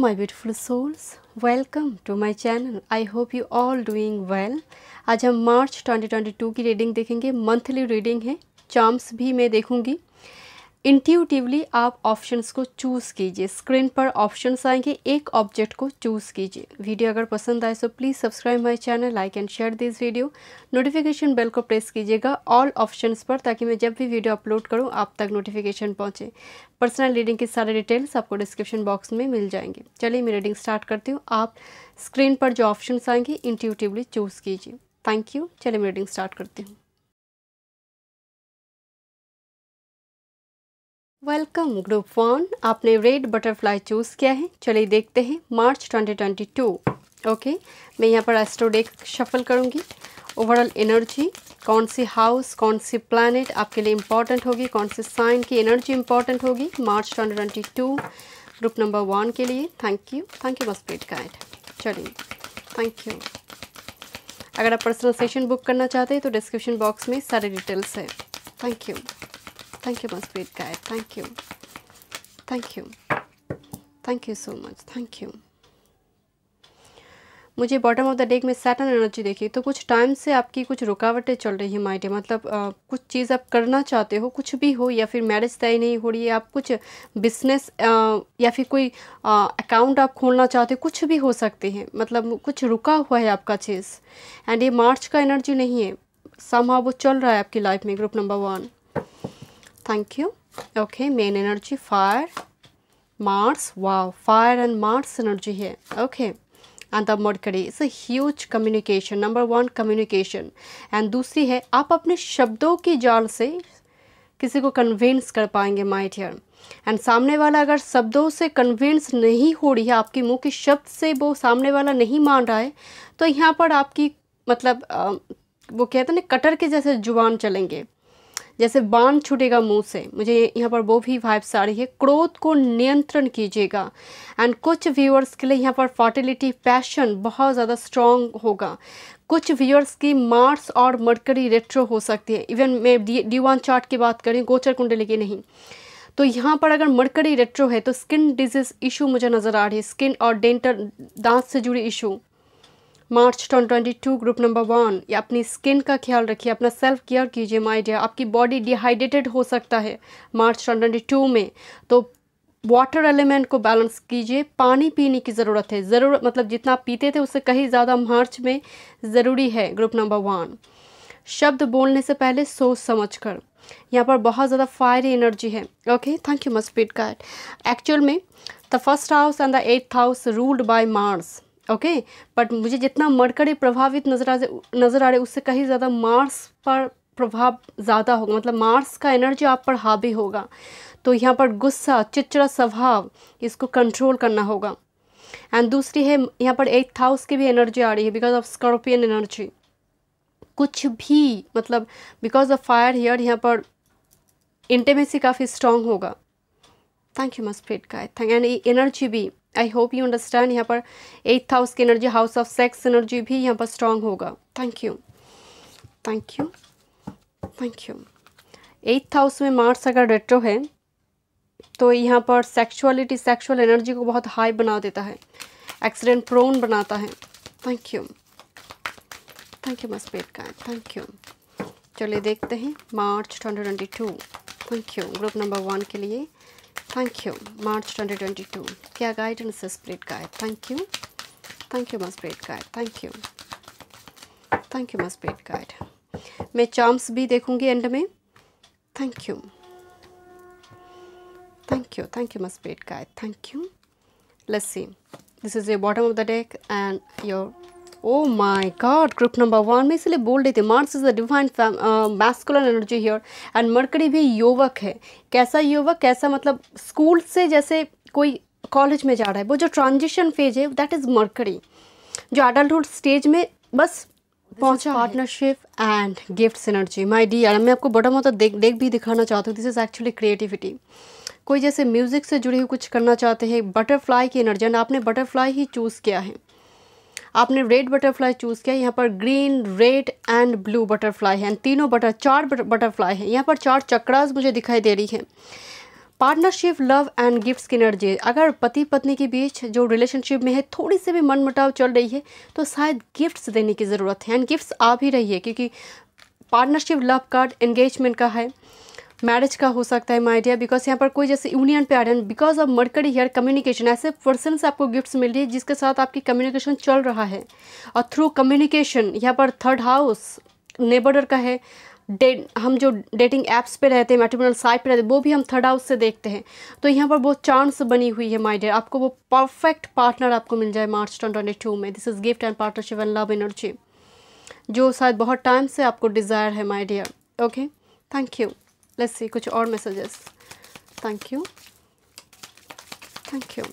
My beautiful souls welcome to my channel I hope you all doing well आज हम मार्च 2022 की reading देखेंगे monthly reading है चाम्स भी मैं देखूंगी इंट्यूटिवली आप ऑप्शंस को चूज़ कीजिए स्क्रीन पर ऑप्शंस आएंगे एक ऑब्जेक्ट को चूज़ कीजिए वीडियो अगर पसंद आए तो please subscribe my channel like and share this video notification bell को प्रेस कीजिएगा ऑल ऑप्शंस पर ताकि मैं जब भी वीडियो अपलोड करूँ आप तक नोटिफिकेशन पहुँचे पर्सनल रीडिंग की सारे डिटेल्स आपको डिस्क्रिप्शन बॉक्स में मिल जाएंगे चलिए मैं रीडिंग स्टार्ट करती हूँ आप स्क्रीन पर जो ऑप्शन आएंगे इंट्यूटिवली चूज़ कीजिए थैंक यू चलिए मैं रीडिंग स्टार्ट करती हूँ वेलकम ग्रुप वन आपने रेड बटरफ्लाई चूज़ किया है चलिए देखते हैं मार्च 2022 ओके मैं यहाँ पर एस्ट्रोडेक शफल करूँगी ओवरऑल एनर्जी कौन सी हाउस कौन सी प्लानट आपके लिए इम्पॉर्टेंट होगी कौन सी साइन की एनर्जी इम्पॉर्टेंट होगी मार्च 2022 ग्रुप नंबर वन के लिए thank you thank you my spirit guide चलिए थैंक यू अगर आप पर्सनल सेशन बुक करना चाहते हैं तो डिस्क्रिप्शन बॉक्स में सारे डिटेल्स है thank you Thank you, my sweet guy. Thank you. Thank you. Thank you so much. Thank you. मुझे बॉटम ऑफ द डेक में सैटन एनर्जी देखी तो कुछ टाइम से आपकी कुछ रुकावटें चल रही हैं माइटे मतलब आ, कुछ चीज़ आप करना चाहते हो कुछ भी हो या फिर मैरिज तय नहीं हो रही है आप कुछ बिजनेस या फिर कोई अकाउंट आप खोलना चाहते हो कुछ भी हो सकते हैं मतलब कुछ रुका हुआ है आपका चीज़ एंड ये मार्च का एनर्जी नहीं है सम वो चल रहा है आपकी लाइफ में group number one thank you. Okay, main energy fire, Mars. Wow, fire and Mars energy here. Okay. and the Mercury is a huge communication. Number one communication. And dusri hai aap apne shabdon के jaal se kisi ko convince kar payenge my dear and सामने वाला अगर शब्दों से convince नहीं हो रही है आपके मुंह के शब्द से वो सामने वाला नहीं मान रहा है तो यहाँ पर आपकी मतलब आ, वो कहते हैं ना कटर के जैसे जुबान चलेंगे जैसे बाण छूटेगा मुंह से मुझे यहाँ पर वो भी वाइब्स आ रही है क्रोध को नियंत्रण कीजिएगा एंड कुछ व्यूअर्स के लिए यहाँ पर फर्टिलिटी पैशन बहुत ज़्यादा स्ट्रॉन्ग होगा कुछ व्यूअर्स की मार्स और मरकरी रेट्रो हो सकती है इवन मैं डी वन चार्ट की बात करें गोचर कुंडली की नहीं तो यहाँ पर अगर मरकरी रेट्रो है तो स्किन डिजीज़ इशू मुझे नज़र आ रही है स्किन और डेंटल दांत से जुड़ी issue March 2022 twenty two group number one या अपनी स्किन का ख्याल रखिए अपना सेल्फ केयर कीजिए माय डियर आपकी बॉडी डिहाइड्रेटेड हो सकता है मार्च 2022 ट्वेंटी टू में तो वाटर एलिमेंट को बैलेंस कीजिए पानी पीने की ज़रूरत है ज़रूर मतलब जितना पीते थे उससे कहीं ज़्यादा मार्च में ज़रूरी है ग्रुप नंबर वन शब्द बोलने से पहले सोच समझ कर यहाँ पर बहुत ज़्यादा फायर एनर्जी है okay thank you my spirit guide actual में the first house and the eighth house ruled by Mars okay but मुझे जितना मरकरी प्रभावित नजर आ नज़र आ रहे उससे कहीं ज़्यादा मार्स पर प्रभाव ज़्यादा होगा मतलब मार्स का एनर्जी आप पर हावी होगा तो यहाँ पर गुस्सा चिचड़ा स्वभाव इसको कंट्रोल करना होगा एंड दूसरी है यहाँ पर एट्थ हाउस की भी एनर्जी आ रही है बिकॉज ऑफ स्कॉर्पियन एनर्जी कुछ भी मतलब बिकॉज ऑफ फायर हेयर यहाँ पर इंटेमेसी काफ़ी स्ट्रांग होगा थैंक यू मस्ट फिट का थैंक एंड एनर्जी भी आई होप यू अंडरस्टैंड यहाँ पर एट्थ हाउस की energy house of sex energy भी यहाँ पर स्ट्रांग होगा thank you thank you thank you eighth house में मार्स अगर रेट्रो है तो यहाँ पर सेक्सुअलिटी सेक्सुअल एनर्जी को बहुत हाई बना देता है एक्सीडेंट प्रोन बनाता है थैंक यू थैंक यू मस्पेट का थैंक यू चलिए देखते हैं March twenty two thank you group number one के लिए thank you march 2022 क्या guidance है spirit guide thank you thank you my spirit guide thank you thank you my spirit guide मैं charms भी देखूंगी एंड में thank you thank you thank you my spirit guide thank you let's see this is the bottom of the deck and your oh my god group number one में इसलिए बोल रही थी Mars is a divine masculine energy here and Mercury भी युवक है कैसा युवक कैसा मतलब स्कूल से जैसे कोई कॉलेज में जा रहा है वो जो ट्रांजिशन फेज है दैट इज़ मरकरी जो एडल्टहुड स्टेज में बस पहुंचा partnership and gift energy my dear मैं आपको बड़ा मोटा देख देख भी दिखाना चाहती हूँ दिस इज़ एक्चुअली क्रिएटिविटी कोई जैसे म्यूज़िक से जुड़ी हुई कुछ करना चाहते हैं बटरफ्लाई की एनर्जी एंड आपने बटरफ्लाई ही चूज़ किया है आपने रेड बटरफ्लाई चूज़ किया यहाँ पर green red and blue butterfly है तीनों बटर चार बटरफ्लाई है यहाँ पर चार चक्रास मुझे दिखाई दे रही हैं पार्टनरशिप लव एंड गिफ्ट्स की एनर्जी अगर पति पत्नी के बीच जो रिलेशनशिप में है थोड़ी सी भी मन चल रही है तो शायद गिफ्ट्स देने की ज़रूरत है एंड गिफ्ट्स आ भी रही है क्योंकि पार्टनरशिप लव कार्ड एंगेजमेंट का है मैरिज का हो सकता है माई बिकॉज यहाँ पर कोई जैसे यूनियन पे आ रहे हैं because of Mercury here communication ऐसे पर्सन से आपको गिफ्ट्स मिल रही है जिसके साथ आपकी कम्युनिकेशन चल रहा है और थ्रू कम्युनिकेशन यहाँ पर थर्ड हाउस नेबर का है डेट हम जो डेटिंग एप्स पे रहते हैं मेट्रिमोनल साइट पे रहते हैं वो भी हम थर्ड हाउस से देखते हैं तो यहाँ पर बहुत चांस बनी हुई है माय डियर आपको वो परफेक्ट पार्टनर आपको मिल जाए मार्च ट्वेंटी टू में this is gift and partnership and love energy जो शायद बहुत टाइम से आपको डिज़ायर है my dear okay thank you let's see कुछ और messages thank you thank you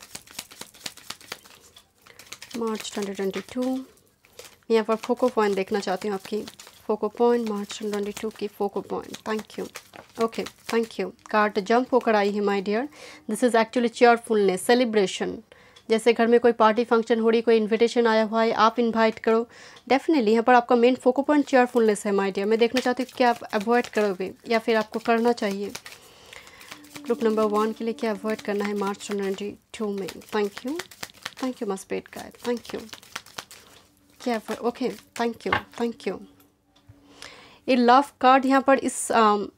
March 2022 यहाँ पर फोको पॉइंट देखना चाहती हूँ आपकी फोको पॉइंट मार्च 2022 की focal point thank you okay thank you card jump होकर आई है my dear this is actually cheerfulness celebration जैसे घर में कोई पार्टी फंक्शन हो रही कोई इन्विटेशन आया हुआ है आप इनवाइट करो डेफिनेटली यहाँ पर आपका मेन फोको पॉइंट चेयरफुलनेस है माई डियर मैं देखना चाहती हूँ क्या आप अवॉइड करोगे या फिर आपको करना चाहिए ग्रुप नंबर वन के लिए क्या अवॉइड करना है मार्च ट्वेंटी टू में थैंक यू थैंक यू मस्ट बेट गाय थैंक यू क्या okay thank you thank you ये लव कार्ड यहाँ पर इस सम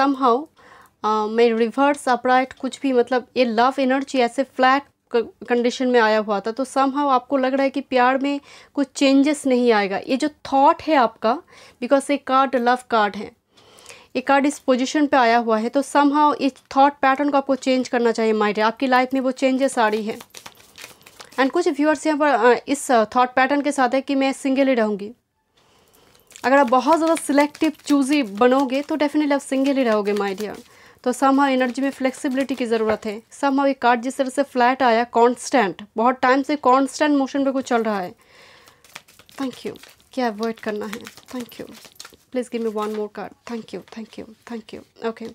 um, हाउ uh, मैं रिवर्स अपराइट कुछ भी मतलब ये लव एनर्जी ऐसे फ्लैट कंडीशन में आया हुआ था तो सम हाउ आपको लग रहा है कि प्यार में कुछ चेंजेस नहीं आएगा ये जो थॉट है आपका बिकॉज ये कार्ड लव कार्ड है ये कार्ड इस पोजीशन पे आया हुआ है तो सम हाउ इस थॉट पैटर्न को आपको चेंज करना चाहिए माइंड आपकी लाइफ में वो चेंजेस आ रही है एंड कुछ व्यूअर्स यहाँ पर इस थॉट पैटर्न के साथ है कि मैं सिंगल ही रहूँगी अगर आप बहुत ज़्यादा सिलेक्टिव चूजी बनोगे तो डेफिनेटली आप सिंगल ही रहोगे माइडिया तो सम हाउ एनर्जी में फ्लेक्सिबिलिटी की ज़रूरत है सम हाउ ये कार्ड जिस तरह से फ्लैट आया कांस्टेंट बहुत टाइम से कांस्टेंट मोशन पे कुछ चल रहा है थैंक यू क्या अवॉइड करना है thank you please give me one more card thank you thank you thank you okay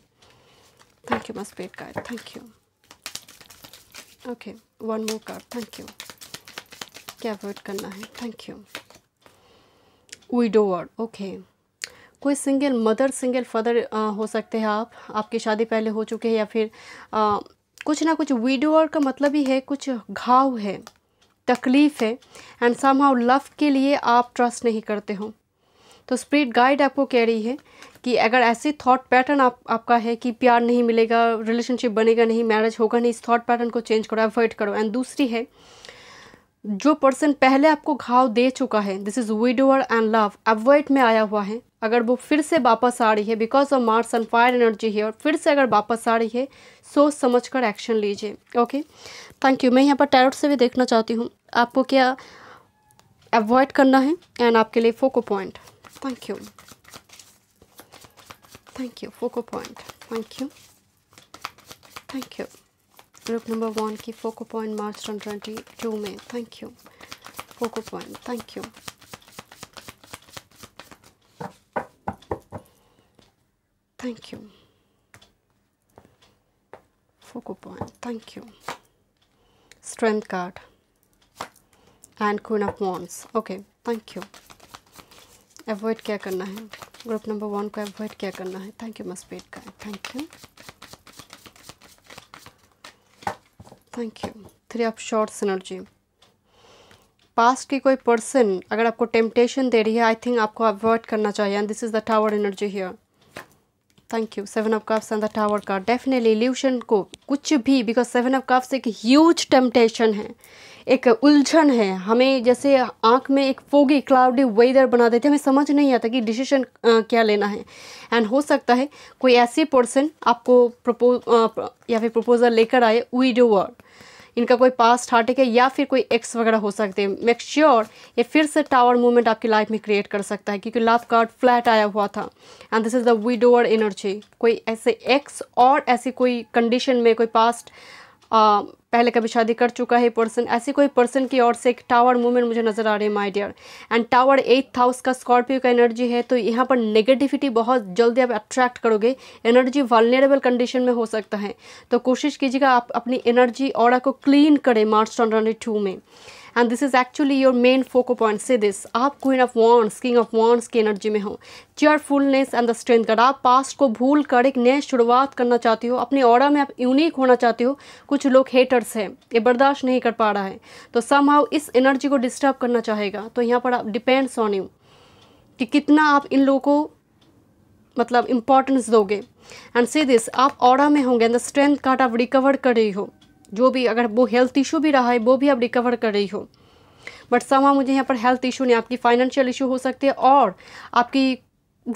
thank you must wait card thank you okay one more card thank you क्या avoid करना है thank you widower okay okay. कोई single mother single father हो सकते हैं आप आपकी शादी पहले हो चुके हैं या फिर आ, कुछ ना कुछ वीडियोर का मतलब ही है कुछ घाव है तकलीफ़ है एंड सम हाउ लव के लिए आप ट्रस्ट नहीं करते हो तो स्प्रिट गाइड आपको कह रही है कि अगर ऐसे थॉट पैटर्न आप आपका है कि प्यार नहीं मिलेगा रिलेशनशिप बनेगा नहीं मैरिज होगा नहीं इस थॉट पैटर्न को चेंज करो अवॉइड करो एंड दूसरी है जो पर्सन पहले आपको घाव दे चुका है this is widower and love avoid में आया हुआ है अगर वो फिर से वापस आ रही है because of Mars and fire energy है और फिर से अगर वापस आ रही है सोच समझ कर एक्शन लीजिए ओके थैंक यू मैं यहाँ पर टैरोट से भी देखना चाहती हूँ आपको क्या अवॉइड करना है एंड आपके लिए focal point thank you thank you focal point thank you thank you group number one की focal point March twenty twenty two में thank you focal point thank you thank you focal point thank you strength card and queen of wands okay thank you avoid क्या करना है group number one को avoid क्या करना है thank you मस्पेट का thank you thank you three of swords energy past की कोई पर्सन अगर आपको टेम्पटेशन दे रही है आई थिंक आपको अवॉइड करना चाहिए and this is the tower energy here thank you seven of cups and the tower का डेफिनेटली ल्यूशन को कुछ भी बिकॉज सेवन ऑफ कप्स एक ह्यूज टेम्पटेशन है एक उलझन है हमें जैसे आँख में एक फोगी क्लाउडी वेदर बना देते हमें समझ नहीं आता कि डिसीजन क्या लेना है एंड हो सकता है कोई ऐसी पर्सन आपको प्रपोज या फिर प्रपोज़ल लेकर आए वीडियोअर इनका कोई पास्ट हार्टिक है या फिर कोई एक्स वगैरह हो सकते हैं मेक श्योर ये फिर से टावर मूवमेंट आपकी लाइफ में क्रिएट कर सकता है क्योंकि लव कार्ड फ्लैट आया हुआ था and this is the widower energy कोई ऐसे एक्स और ऐसी कोई कंडीशन में कोई पास्ट पहले कभी शादी कर चुका है पर्सन ऐसी कोई पर्सन की ओर से एक टावर मूवमेंट मुझे नजर आ रही है my dear and tower eighth house का स्कॉर्पियो का एनर्जी है तो यहाँ पर नेगेटिविटी बहुत जल्दी आप अट्रैक्ट करोगे एनर्जी वालनेरेबल कंडीशन में हो सकता है तो कोशिश कीजिएगा आप अपनी एनर्जी और को क्लीन करें मार्च ट्वेंटी में and this is actually your main focal point see this आप queen of wands king of wands की एनर्जी में हो चेयरफुलनेस एंड द स्ट्रेंथ कर आप पास्ट को भूल कर एक नए शुरुआत करना चाहती हो अपने और में आप यूनिक होना चाहती हो कुछ लोग हेटर्स हैं ये बर्दाश्त नहीं कर पा रहा है तो सम इस एनर्जी को डिस्टर्ब करना चाहेगा तो यहाँ पर आप डिपेंड्स ऑन यू कि कितना आप इन लोगों को मतलब इम्पोर्टेंस दोगे एंड से दिस आप ऑडा में होंगे एंड द स्ट्रेंथ कार्ड आप रिकवर कर रही हो जो भी अगर वो हेल्थ इशू भी रहा है वो भी आप रिकवर कर रही हो बट समा मुझे यहाँ पर हेल्थ इशू नहीं आपकी फाइनेंशियल इशू हो सकती है और आपकी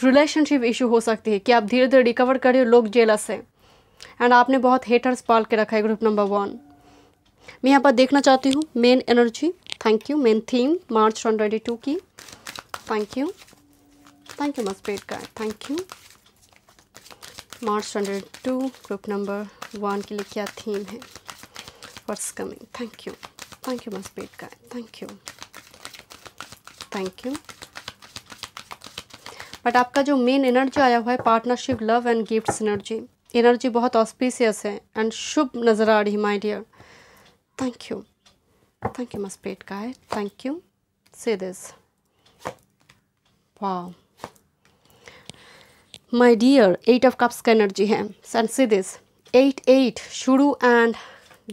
रिलेशनशिप इशू हो सकती है कि आप धीरे धीरे रिकवर करें लोग जेलस हैं एंड आपने बहुत हेटर्स पाल के रखा है ग्रुप नंबर वन मैं यहाँ पर देखना चाहती हूँ main energy thank you main theme March one two की थैंक यू थैंक यू मस्पेट का thank you March hundred two group number one के लिए क्या थीम है what's coming. Thank you. Thank you, sweet guy. Thank you. thank you but आपका जो main energy आया हुआ है partnership love and gifts energy energy बहुत ऑस्पिशियस है एंड शुभ नज़र आ रही my dear thank you thank you मस्पेट का है थैंक यू से दिस वाह my dear eight of cups का एनर्जी है and see this eight eight शुरू एंड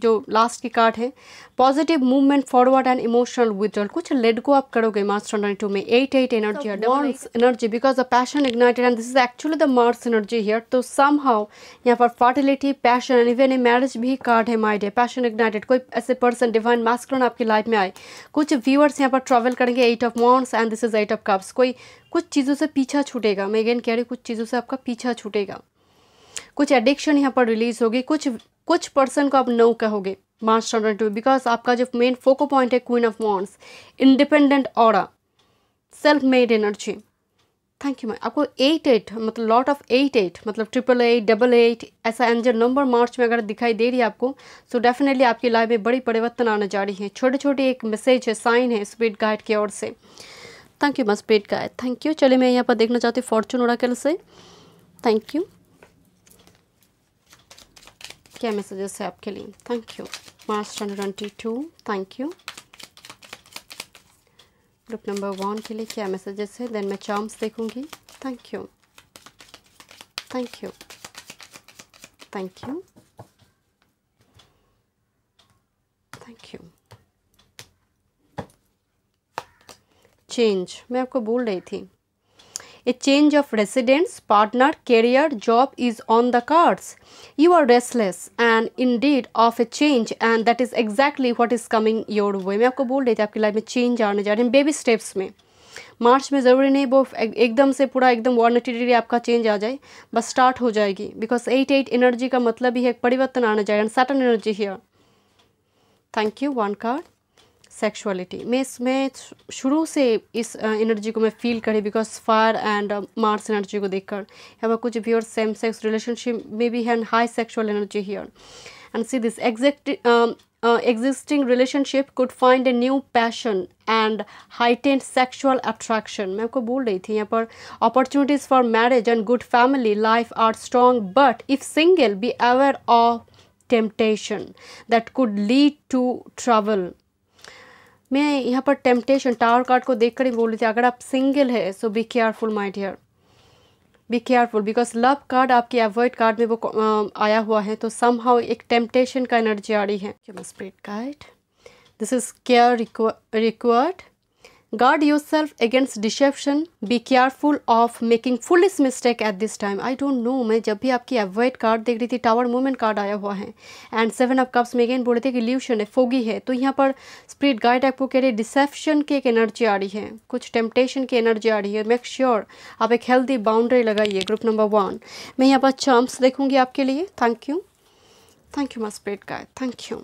जो लास्ट की कार्ड है positive movement forward and emotional withdrawal कुछ लेट गो आप करोगे मार्स ट्वेंटी टू में eight eight energy Mars energy because the passion ignited and this is actually the Mars energy here तो somehow यहाँ पर fertility passion and even a marriage भी card है माइड है पैशन इग्नाइटेड कोई ऐसे पर्सन डिवाइन मास्करन आपकी लाइफ में आए कुछ व्यूअर्स यहाँ पर ट्रेवल करेंगे eight of wands and this is eight of cups कोई कुछ चीज़ों से पीछा छूटेगा मैं अगेन कह रही हूँ कुछ चीज़ों से आपका पीछा छूटेगा कुछ एडिक्शन यहाँ पर रिलीज होगी कुछ कुछ पर्सन को आप नो कहोगे मार्च ट्वेंटी टू बिकॉज आपका जो मेन फोको पॉइंट है क्वीन ऑफ मॉन्स इंडिपेंडेंट और self made energy thank you ma'am आपको एट एट मतलब लॉट ऑफ एट एट मतलब ट्रिपल एट डबल एट ऐसा एंजल नंबर मार्च में अगर दिखाई दे रही है आपको सो डेफिनेटली आपकी लाइफ में बड़ी परिवर्तन आने जा रही है छोटे छोटे एक मैसेज है साइन है स्पीड गाइड की ओर से thank you ma'am speed guide thank you चलिए मैं यहाँ पर देखना चाहती हूँ फॉर्चून उड़ाकल से थैंक यू क्या मैसेजेस है आपके लिए thank you March twenty twenty two thank you group number one के लिए क्या मैसेजेस है देन मैं चार्म्स देखूंगी thank you thank you thank you thank you change मैं आपको बोल रही थी A change of residence, partner, career, job is on the cards. You are restless and indeed of a change and that is exactly what is coming your way. मैं आपको बोल रही थी आपकी लाइफ में चेंज आने जा रहे हैं बेबी स्टेप्स में मार्च में ज़रूरी नहीं वो एकदम से पूरा एकदम वन एटी डिग्री आपका चेंज आ जाए बस स्टार्ट हो जाएगी बिकॉज एट एट एनर्जी का मतलब ही है परिवर्तन आना जाएगा sudden energy here thank you one card sexuality मैं इसमें शुरू से इस एनर्जी को मैं फील करी because fire and Mars energy को देखकर यहाँ पर कुछ भी और सेम सेक्स रिलेशनशिप में भी है high sexual energy here and C this exact existing relationship could find a new passion and heightened sexual attraction मैं आपको बोल रही थी यहाँ पर opportunities for marriage and good family life are strong but if single be aware of temptation that could lead to travel मैं यहाँ पर टेम्पटेशन टावर कार्ड को देखकर ही बोल रही थी अगर आप सिंगल है so be careful my dear be careful because love card आपके एवॉइड कार्ड में वो आया हुआ है तो सम हाउ एक टेम्पटेशन का एनर्जी आ रही है this is care required guard your सेल्फ अगेंस्ट against be careful of making full foolish mistake at this time I don't know मैं जब भी आपकी एवॉइड कार्ड देख रही थी टावर मूवमेंट कार्ड आया हुआ है एंड सेवन ऑफ कप्स में अगेन रहे थे कि ल्यूशन है फोगी है तो यहाँ पर स्प्रिट गाइड आपको कह रही है डिसेप्शन की एक एनर्जी आ रही है कुछ टेम्पटेशन की एनर्जी आ रही है मेक श्योर sure आप एक हेल्दी बाउंड्री लगाइए ग्रुप नंबर वन मैं यहाँ पर चार्म्स देखूँगी आपके लिए थैंक यू थैंक यू मैं spirit guide thank you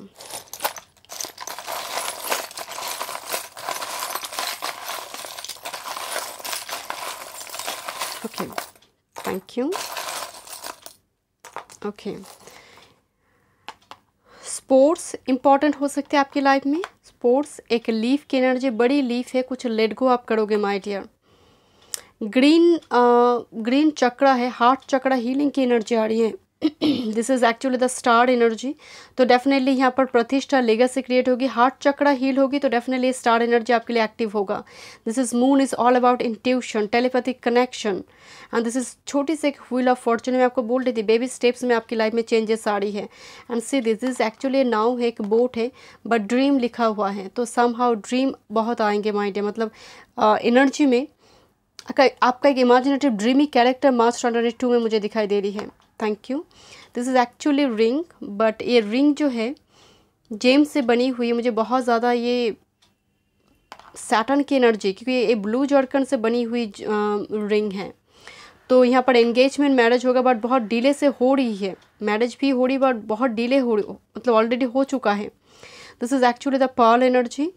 okay thank you okay sports important हो सकते हैं आपकी लाइफ में स्पोर्ट्स एक लीफ की एनर्जी बड़ी लीफ है कुछ लेट गो आप करोगे my dear green green chakra है हार्ट चक्रा हीलिंग की एनर्जी आ रही है this is actually the star energy तो डेफिनेटली यहाँ पर प्रतिष्ठा लेगेसी क्रिएट होगी हार्ट चक्रा हील होगी तो डेफिनेटली स्टार एनर्जी आपके लिए एक्टिव होगा this is moon is all about intuition telepathic connection and this is छोटी सी एक व्हील ऑफ फॉर्चून में आपको बोल रही थी बेबी स्टेप्स में आपकी लाइफ में चेंजेस आ रही है and C this is actually नाव है एक बोट है बट ड्रीम लिखा हुआ है तो सम हाउ ड्रीम बहुत आएंगे माइंड मतलब एनर्जी uh, में आपका एक imaginative dreamy character March twenty में मुझे दिखाई दे रही है thank you this is actually ring but ये रिंग जो है जेम्स से बनी हुई है मुझे बहुत ज़्यादा ये सैटन की एनर्जी क्योंकि ये ब्लू जॉर्कन से बनी हुई रिंग है तो यहाँ पर एंगेजमेंट मैरिज होगा बट बहुत डिले से हो रही है मैरिज भी हो रही बट बहुत डिले हो मतलब ऑलरेडी हो चुका है this is actually the pearl energy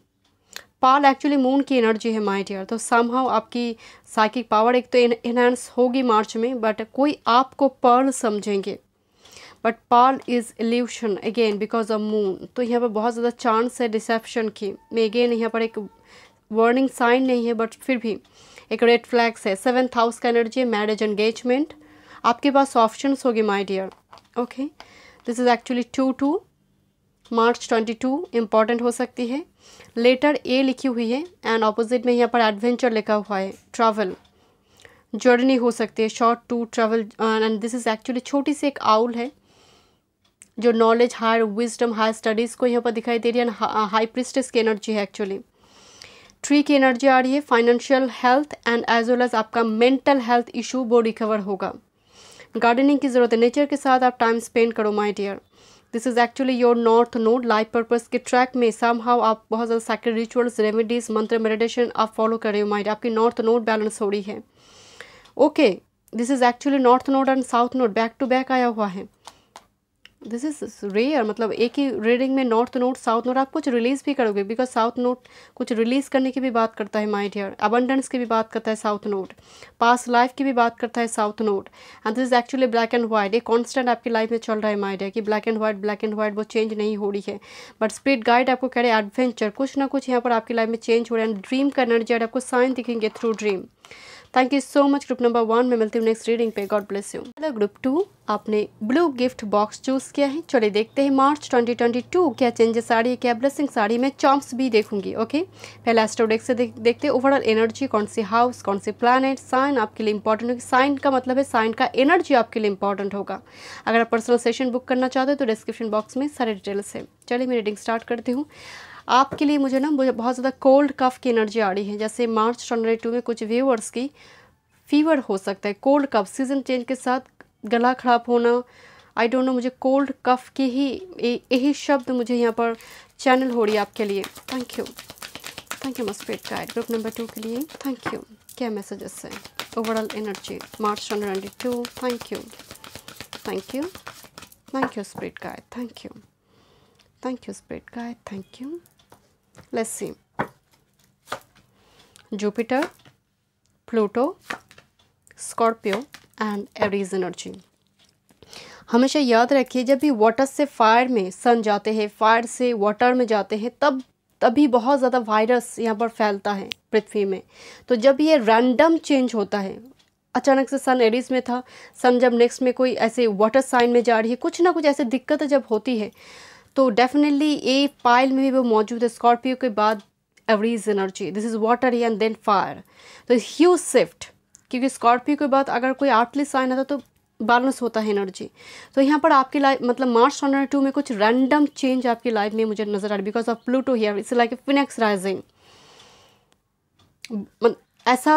pal actually moon की एनर्जी है माई डियर तो समहाउ आपकी साइकिक पावर एक तो इन्हेंस होगी मार्च में बट कोई आपको पर्ल समझेंगे but pal is illusion again because of moon तो यहाँ पर बहुत ज़्यादा चांस है डिसेप्शन की मैं अगेन यहाँ पर एक वार्निंग साइन नहीं है बट फिर भी एक रेड फ्लैग्स है सेवन्थ हाउस का एनर्जी है मैरिज एंगेजमेंट आपके पास ऑप्शंस होगी my dear okay this is actually two two March 22 important हो सकती है लेटर ए लिखी हुई है एंड ऑपोजिट में यहाँ पर एडवेंचर लिखा हुआ है ट्रैवल जर्नी हो सकती है short to travel and this is actually छोटी सी एक आउल है जो knowledge higher wisdom higher studies को यहाँ पर दिखाई दे रही है एंड हाई प्रिस्टेस की एनर्जी है एक्चुअली थ्री की एनर्जी आ रही है financial health and as well as आपका मेंटल हेल्थ इशू वो रिकवर होगा गार्डनिंग की ज़रूरत है नेचर के साथ आप टाइम स्पेंड करो my dear this is actually your north node life purpose के ट्रैक में सम हाउ आप बहुत ज़्यादा sacred rituals remedies mantra meditation आप फॉलो कर रहे हो माइंड आपकी नॉर्थ नोड बैलेंस हो रही है okay this is actually north node and south node back to back आया हुआ है दिस इज रेयर मतलब एक ही रीडिंग में नॉर्थ नोट साउथ नोट आप कुछ रिलीज़ भी करोगे बिकॉज साउथ नोट कुछ रिलीज़ करने की भी बात करता है माई डियर अबंडेंस की भी बात करता है साउथ नोट पास लाइफ की भी बात करता है south node and this is actually black and white ये कॉन्स्टेंट आपकी लाइफ में चल रहा है माई डियर कि black and white black and white वो चेंज नहीं हो रही है बट स्प्रिट गाइड आपको कह रहे हैं एडवेंचर कुछ ना कुछ यहाँ पर आपकी लाइफ में चेंज हो रहा है एंड ड्रीम का एनर्जी आपको साइन दिखेंगे through dream thank you so much group number one में मिलती हूँ नेक्स्ट रीडिंग पे God bless you group two आपने ब्लू गिफ्ट बॉक्स चूज किया है चलिए देखते हैं मार्च 2022 क्या चेंजेस आ रही है क्या ब्लेसिंग साड़ी में चॉम्प्स भी देखूंगी ओके पहले एस्ट्रोडेक से देख, देखते हैं ओवरऑल एनर्जी कौन सी हाउस कौन सी प्लानट साइन आपके लिए इंपॉर्टेंट होगी साइन का मतलब है साइन का एनर्जी आपके लिए इंपॉर्टेंट होगा अगर आप पर्सनल सेशन बुक करना चाहते हो तो डिस्क्रिप्शन बॉक्स में सारे डिटेल्स है चलिए मैं रीडिंग स्टार्ट करती हूँ आपके लिए मुझे ना मुझे बहुत ज़्यादा कोल्ड कफ की एनर्जी आ रही है जैसे मार्च ट्वेंटी टू में कुछ व्यूअर्स की फीवर हो सकता है कोल्ड कफ सीज़न चेंज के साथ गला ख़राब होना आई डोंट नो मुझे कोल्ड कफ की ही यही शब्द मुझे यहाँ पर चैनल हो रही है आपके लिए thank you thank you मस्पेट guide group number two के लिए थैंक यू क्या मैसेजेस है overall energy March twenty two thank you thank you thank you spirit guide thank you thank you spirit guide thank you let's see Jupiter Pluto Scorpio and Aries energy हमेशा याद रखिए जब भी water से fire में सन जाते हैं fire से वाटर में जाते हैं तब तभी बहुत ज़्यादा वायरस यहाँ पर फैलता है पृथ्वी में तो जब ये रैंडम चेंज होता है अचानक से सन एरीज में था सन जब नेक्स्ट में कोई ऐसे वाटर साइन में जा रही है कुछ ना कुछ ऐसे दिक्कत जब होती है तो डेफिनेटली ए पाइल में भी वो मौजूद है स्कॉर्पियो के बाद Aries energy this is water and then fire तो ह्यूज शिफ्ट क्योंकि स्कॉर्पियो के बाद अगर कोई आर्टली साइन आता तो बैलेंस होता है एनर्जी तो यहाँ पर आपकी लाइफ मतलब मार्च हंड्रेड टू में कुछ रैंडम चेंज आपकी लाइफ में मुझे नजर आ रही because of Pluto here it's like phoenix rising ऐसा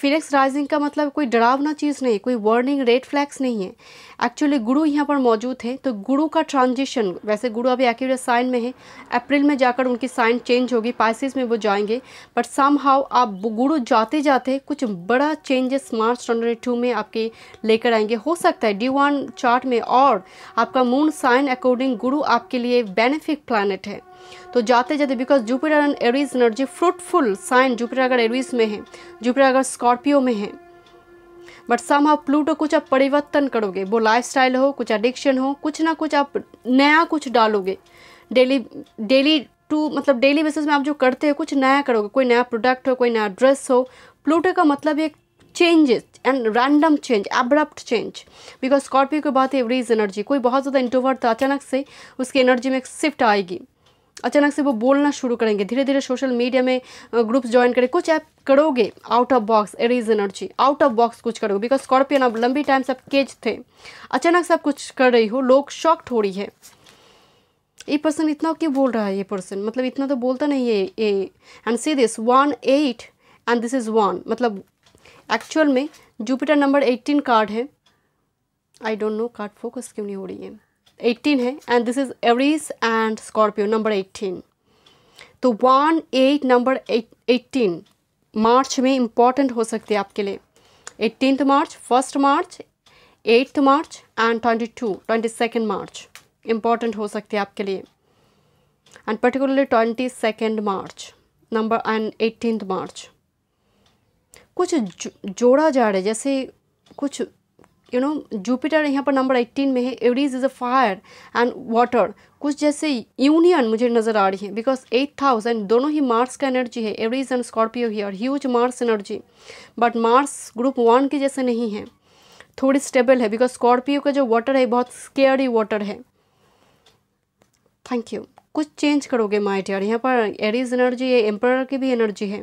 फिनिक्स राइजिंग का मतलब कोई डरावना चीज़ नहीं कोई वार्निंग रेड फ्लैग्स नहीं है एक्चुअली गुरु यहाँ पर मौजूद है तो गुरु का ट्रांजिशन वैसे गुरु अभी एक्यूरेट साइन में है अप्रैल में जाकर उनकी साइन चेंज होगी पाइसिस में वो जाएंगे बट सम हाउ आप गुरु जाते जाते कुछ बड़ा चेंजेस मार्च ट्वेंटी टू में आपके लेकर आएंगे हो सकता है डी वन चार्ट में और आपका मून साइन अकॉर्डिंग गुरु आपके लिए बेनिफिक प्लानट है तो जाते जाते because Jupiter and Aries energy fruitful sign Jupiter अगर एरिज में है जुपिटर अगर स्कॉर्पियो में है बट सम आप प्लूटो कुछ आप परिवर्तन करोगे वो लाइफस्टाइल हो कुछ एडिक्शन हो कुछ ना कुछ आप नया कुछ डालोगे डेली डेली टू मतलब डेली बेसिस में आप जो करते हो कुछ नया करोगे कोई नया प्रोडक्ट हो कोई नया ड्रेस हो प्लूटो का मतलब एक changes and random change abrupt change because Scorpio के बाद एवरीज एनर्जी कोई बहुत ज़्यादा इंटोवर्ट तो था अचानक से उसकी एनर्जी में एक शिफ्ट आएगी अचानक से वो बोलना शुरू करेंगे धीरे धीरे सोशल मीडिया में ग्रुप्स ज्वाइन करें कुछ ऐप करोगे out of box Aries energy out of box कुछ करोगे बिकॉज स्कॉर्पियन अब लंबी टाइम से आप केज थे अचानक से आप कुछ कर रही हो लोग शॉक्ड हो रही है ये पर्सन इतना क्यों बोल रहा है ये पर्सन मतलब इतना तो बोलता नहीं है ये and C this one eight and this is one मतलब एक्चुअल में जुपिटर नंबर एट्टीन कार्ड है I don't know card focus क्यों नहीं हो रही है एट्टीन है and this is Aries and Scorpio number eighteen तो one eight number eighteen March में इम्पॉर्टेंट हो सकती है आपके लिए eighteen March first March eighth March and twenty two twenty second March important हो सकती है आपके लिए and particularly twenty second March number and eighteen March कुछ जोड़ा जा रहा है जैसे कुछ यू नो जुपिटर यहाँ पर नंबर एट्टीन में है Aries is a fire and water कुछ जैसे यूनियन मुझे नज़र आ रही है बिकॉज एट थाउजेंड दोनों ही मार्स का एनर्जी है एवरीज एंड स्कॉर्पियो ही और huge Mars energy but Mars group one के जैसे नहीं है थोड़ी स्टेबल है बिकॉज स्कॉर्पियो का जो वाटर है बहुत स्केयरी वाटर है थैंक यू कुछ चेंज करोगे माई डियर यहाँ पर एरीज एनर्जी है एम्पर की भी एनर्जी है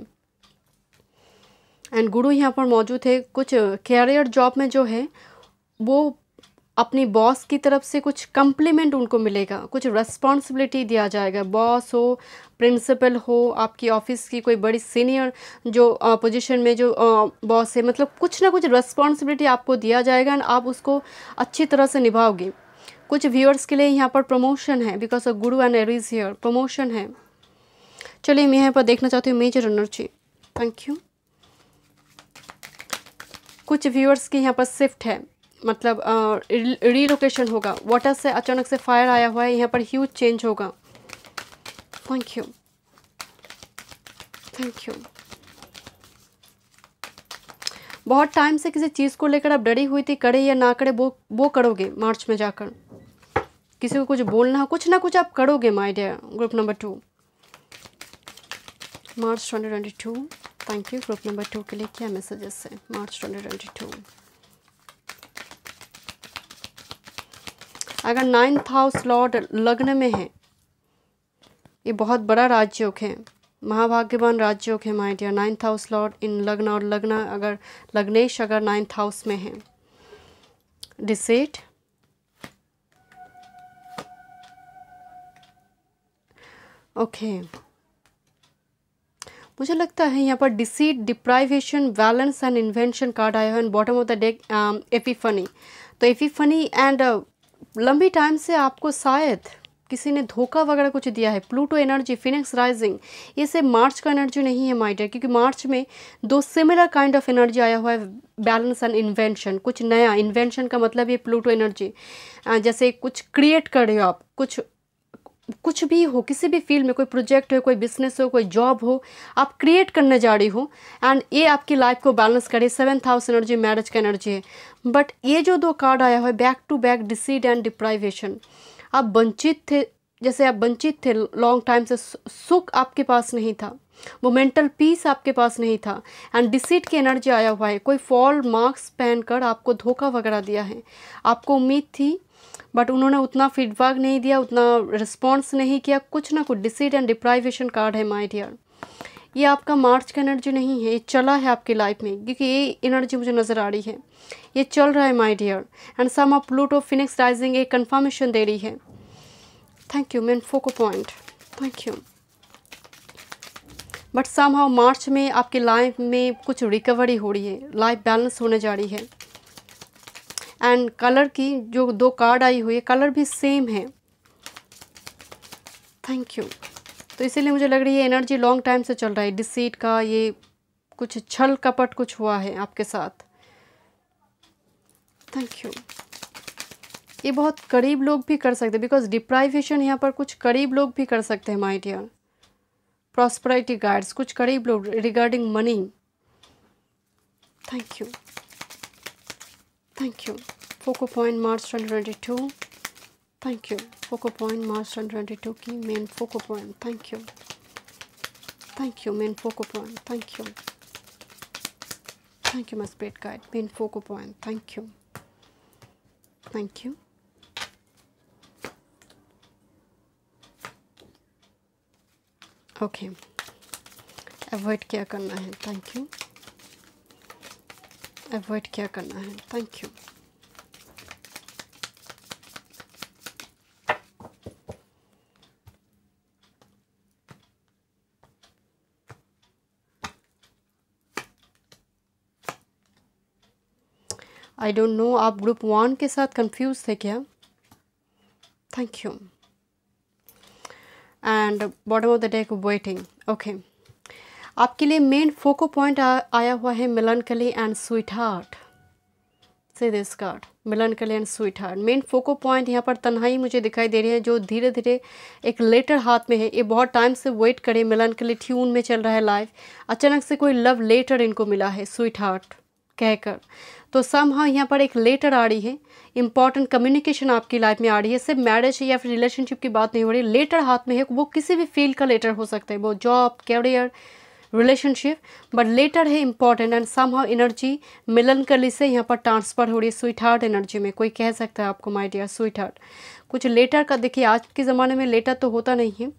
एंड गुरु यहाँ पर मौजूद है कुछ कैरियर जॉब में जो है वो अपनी बॉस की तरफ से कुछ कम्प्लीमेंट उनको मिलेगा कुछ रेस्पॉन्सिबिलिटी दिया जाएगा बॉस हो प्रिंसिपल हो आपकी ऑफिस की कोई बड़ी सीनियर जो पोजीशन में जो बॉस है मतलब कुछ ना कुछ रेस्पॉन्सिबिलिटी आपको दिया जाएगा एंड आप उसको अच्छी तरह से निभाओगे कुछ व्यूअर्स के लिए यहाँ पर प्रमोशन है because of Guru and Aries here promotion है चलिए मैं यहाँ पर देखना चाहती हूँ मेजर एनर्जी थैंक यू कुछ व्यूअर्स की यहाँ पर शिफ्ट है मतलब रीलोकेशन होगा वाटर से अचानक से फायर आया हुआ है यहाँ पर ह्यूज चेंज होगा थैंक यू थैंक यू बहुत टाइम से किसी चीज़ को लेकर आप डरी हुई थी करे या ना करे वो वो करोगे मार्च में जाकर किसी को कुछ बोलना हो कुछ ना कुछ आप करोगे my dear group number two March twenty twenty two thank you group number two के लिए क्या मैसेजेस है मार्च ट्वेंटी ट्वेंटी टू अगर नाइन्थ हाउस लॉर्ड लग्न में है ये बहुत बड़ा राजयोग है महाभाग्यवान राजयोग है my dear ninth house lord in लग्न और लग्न अगर लग्नेश अगर नाइन्थ हाउस में है डिसेट ओके okay. मुझे लगता है यहाँ पर deceit deprivation balance and invention card आया है and bottom of the deck epiphany तो एपीफनी एंड लंबी टाइम से आपको शायद किसी ने धोखा वगैरह कुछ दिया है प्लूटो एनर्जी फिनिक्स राइजिंग ये से मार्च का एनर्जी नहीं है माइडर क्योंकि मार्च में दो सिमिलर काइंड ऑफ एनर्जी आया हुआ है बैलेंस एंड इन्वेंशन कुछ नया इन्वेंशन का मतलब ये प्लूटो एनर्जी जैसे कुछ क्रिएट कर रहे हो आप कुछ कुछ भी हो किसी भी फील्ड में कोई प्रोजेक्ट हो कोई बिजनेस हो कोई जॉब हो आप क्रिएट करने जा रही हो एंड ये आपकी लाइफ को बैलेंस करे सेवेंथ हाउस एनर्जी मैरिज का एनर्जी है बट ये जो दो कार्ड आया हुआ है back to back deceit and deprivation आप वंचित थे जैसे आप वंचित थे लॉन्ग टाइम से सुख आपके पास नहीं था वो मेंटल पीस आपके पास नहीं था एंड डिसीट की एनर्जी आया हुआ है कोई फॉल मार्क्स पहन कर आपको धोखा वगैरह दिया है आपको उम्मीद थी बट उन्होंने उतना फीडबैक नहीं दिया उतना रिस्पॉन्स नहीं किया कुछ ना कुछ डिसीड एंड डिप्राइवेशन कार्ड है माई डियर ये आपका मार्च का एनर्जी नहीं है ये चला है आपकी लाइफ में क्योंकि ये एनर्जी मुझे नज़र आ रही है ये चल रहा है my dear and some of Pluto phoenix rising एक कंफर्मेशन दे रही है thank you main focal point thank you but somehow March में आपकी लाइफ में कुछ रिकवरी हो रही है लाइफ बैलेंस होने जा रही है एंड कलर की जो दो कार्ड आई हुई है कलर भी सेम है थैंक यू तो इसीलिए मुझे लग रही है एनर्जी लॉन्ग टाइम से चल रहा है डिसीट का ये कुछ छल कपट कुछ हुआ है आपके साथ थैंक यू ये बहुत करीब लोग भी कर सकते हैं बिकॉज डिप्राइवेशन यहाँ पर कुछ करीब लोग भी कर सकते हैं माई डियर प्रॉस्पराइटी गाइड्स कुछ करीब लोग regarding money thank you Thank you. Focal point March 2022. Thank you. Focal point March 2022 की main focal point. Thank you. Thank you. Main focal point. Thank you. Thank you, my spirit guide. Main focal point. Thank you. Thank you. Okay okay. Avoid क्या करना है thank you avoid क्या करना है thank you I don't know आप group one के साथ confuse थे क्या thank you and bottom of the deck waiting okay आपके लिए मेन फोको पॉइंट आया हुआ है melancholy and sweetheart see this card melancholy and sweetheart main focal point यहाँ पर तन्हाई मुझे दिखाई दे रही है जो धीरे धीरे एक लेटर हाथ में है ये बहुत टाइम से वेट करे मिलन कली ट्यून में चल रहा है लाइफ अचानक से कोई लव लेटर इनको मिला है स्वीट हार्ट कहकर तो सम हाँ यहाँ पर एक लेटर आ रही है इंपॉर्टेंट कम्युनिकेशन आपकी लाइफ में आ रही है सिर्फ मैरिज या फिर रिलेशनशिप की बात नहीं हो रही लेटर हाथ में है वो किसी भी फील्ड का लेटर हो सकता है वो job career relationship but later है important and somehow energy melancholy से यहाँ पर ट्रांसफर हो रही है स्वीट हार्ट एनर्जी में कोई कह सकता है आपको माई डियर स्वीट हार्ट कुछ लेटर का देखिए आज के ज़माने में लेटर तो होता नहीं है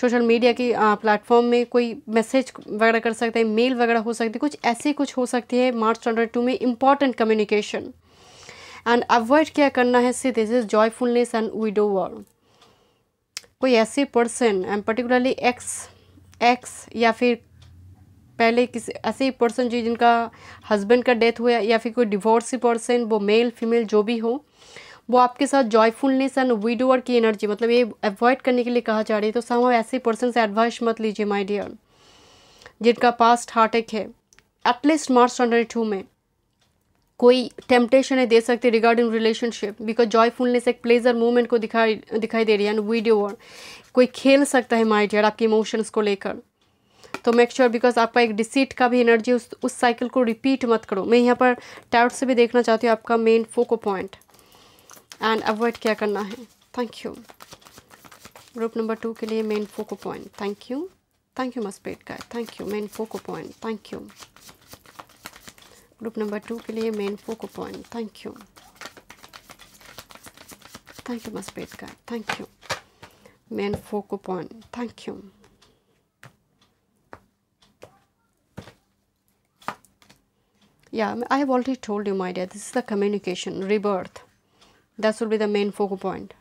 सोशल मीडिया की प्लेटफॉर्म में कोई मैसेज वगैरह कर सकते हैं मेल वगैरह हो सकती है कुछ ऐसे कुछ हो सकती है मार्च ट्वेंटी टू में इंपॉर्टेंट कम्युनिकेशन एंड अवॉइड क्या करना है see this is joyfulness and widower कोई ऐसे person and particularly ex ex या फिर पहले किसी ऐसे पर्सन जो जिनका हस्बैंड का डेथ हुआ या फिर कोई डिवोर्सी पर्सन वो मेल फीमेल जो भी हो वो आपके साथ जॉयफुलनेस एंड विडोअर की एनर्जी मतलब ये अवॉइड करने के लिए कहा जा रही है तो सम ऐसे पर्सन से एडवाइस मत लीजिए माय डियर जिनका पास्ट हार्ट एक है एटलीस्ट मार्च ट्वेंटी टू में कोई टेम्पटेशन है दे सकते रिगार्डिंग रिलेशनशिप बिकॉज जॉयफुलनेस एक प्लेजर मूवमेंट को दिखाई दिखाई दे रही है एंड वीडियो कोई खेल सकता है माई डियर आपके इमोशंस को लेकर तो मेक श्योर बिकॉज आपका एक डिसीट का भी एनर्जी उस उस साइकिल को रिपीट मत करो मैं यहाँ पर टाउट से भी देखना चाहती हूँ आपका main focal point and avoid क्या करना है thank you group number two के लिए main focal point thank you thank you मस्ट पेट का thank you main focal point thank you group number two के लिए main focal point thank you thank you मस्ट पेट का thank you main focal point thank you Yeah, I have already told you my dear, this is the communication, rebirth. That will be the main focal point.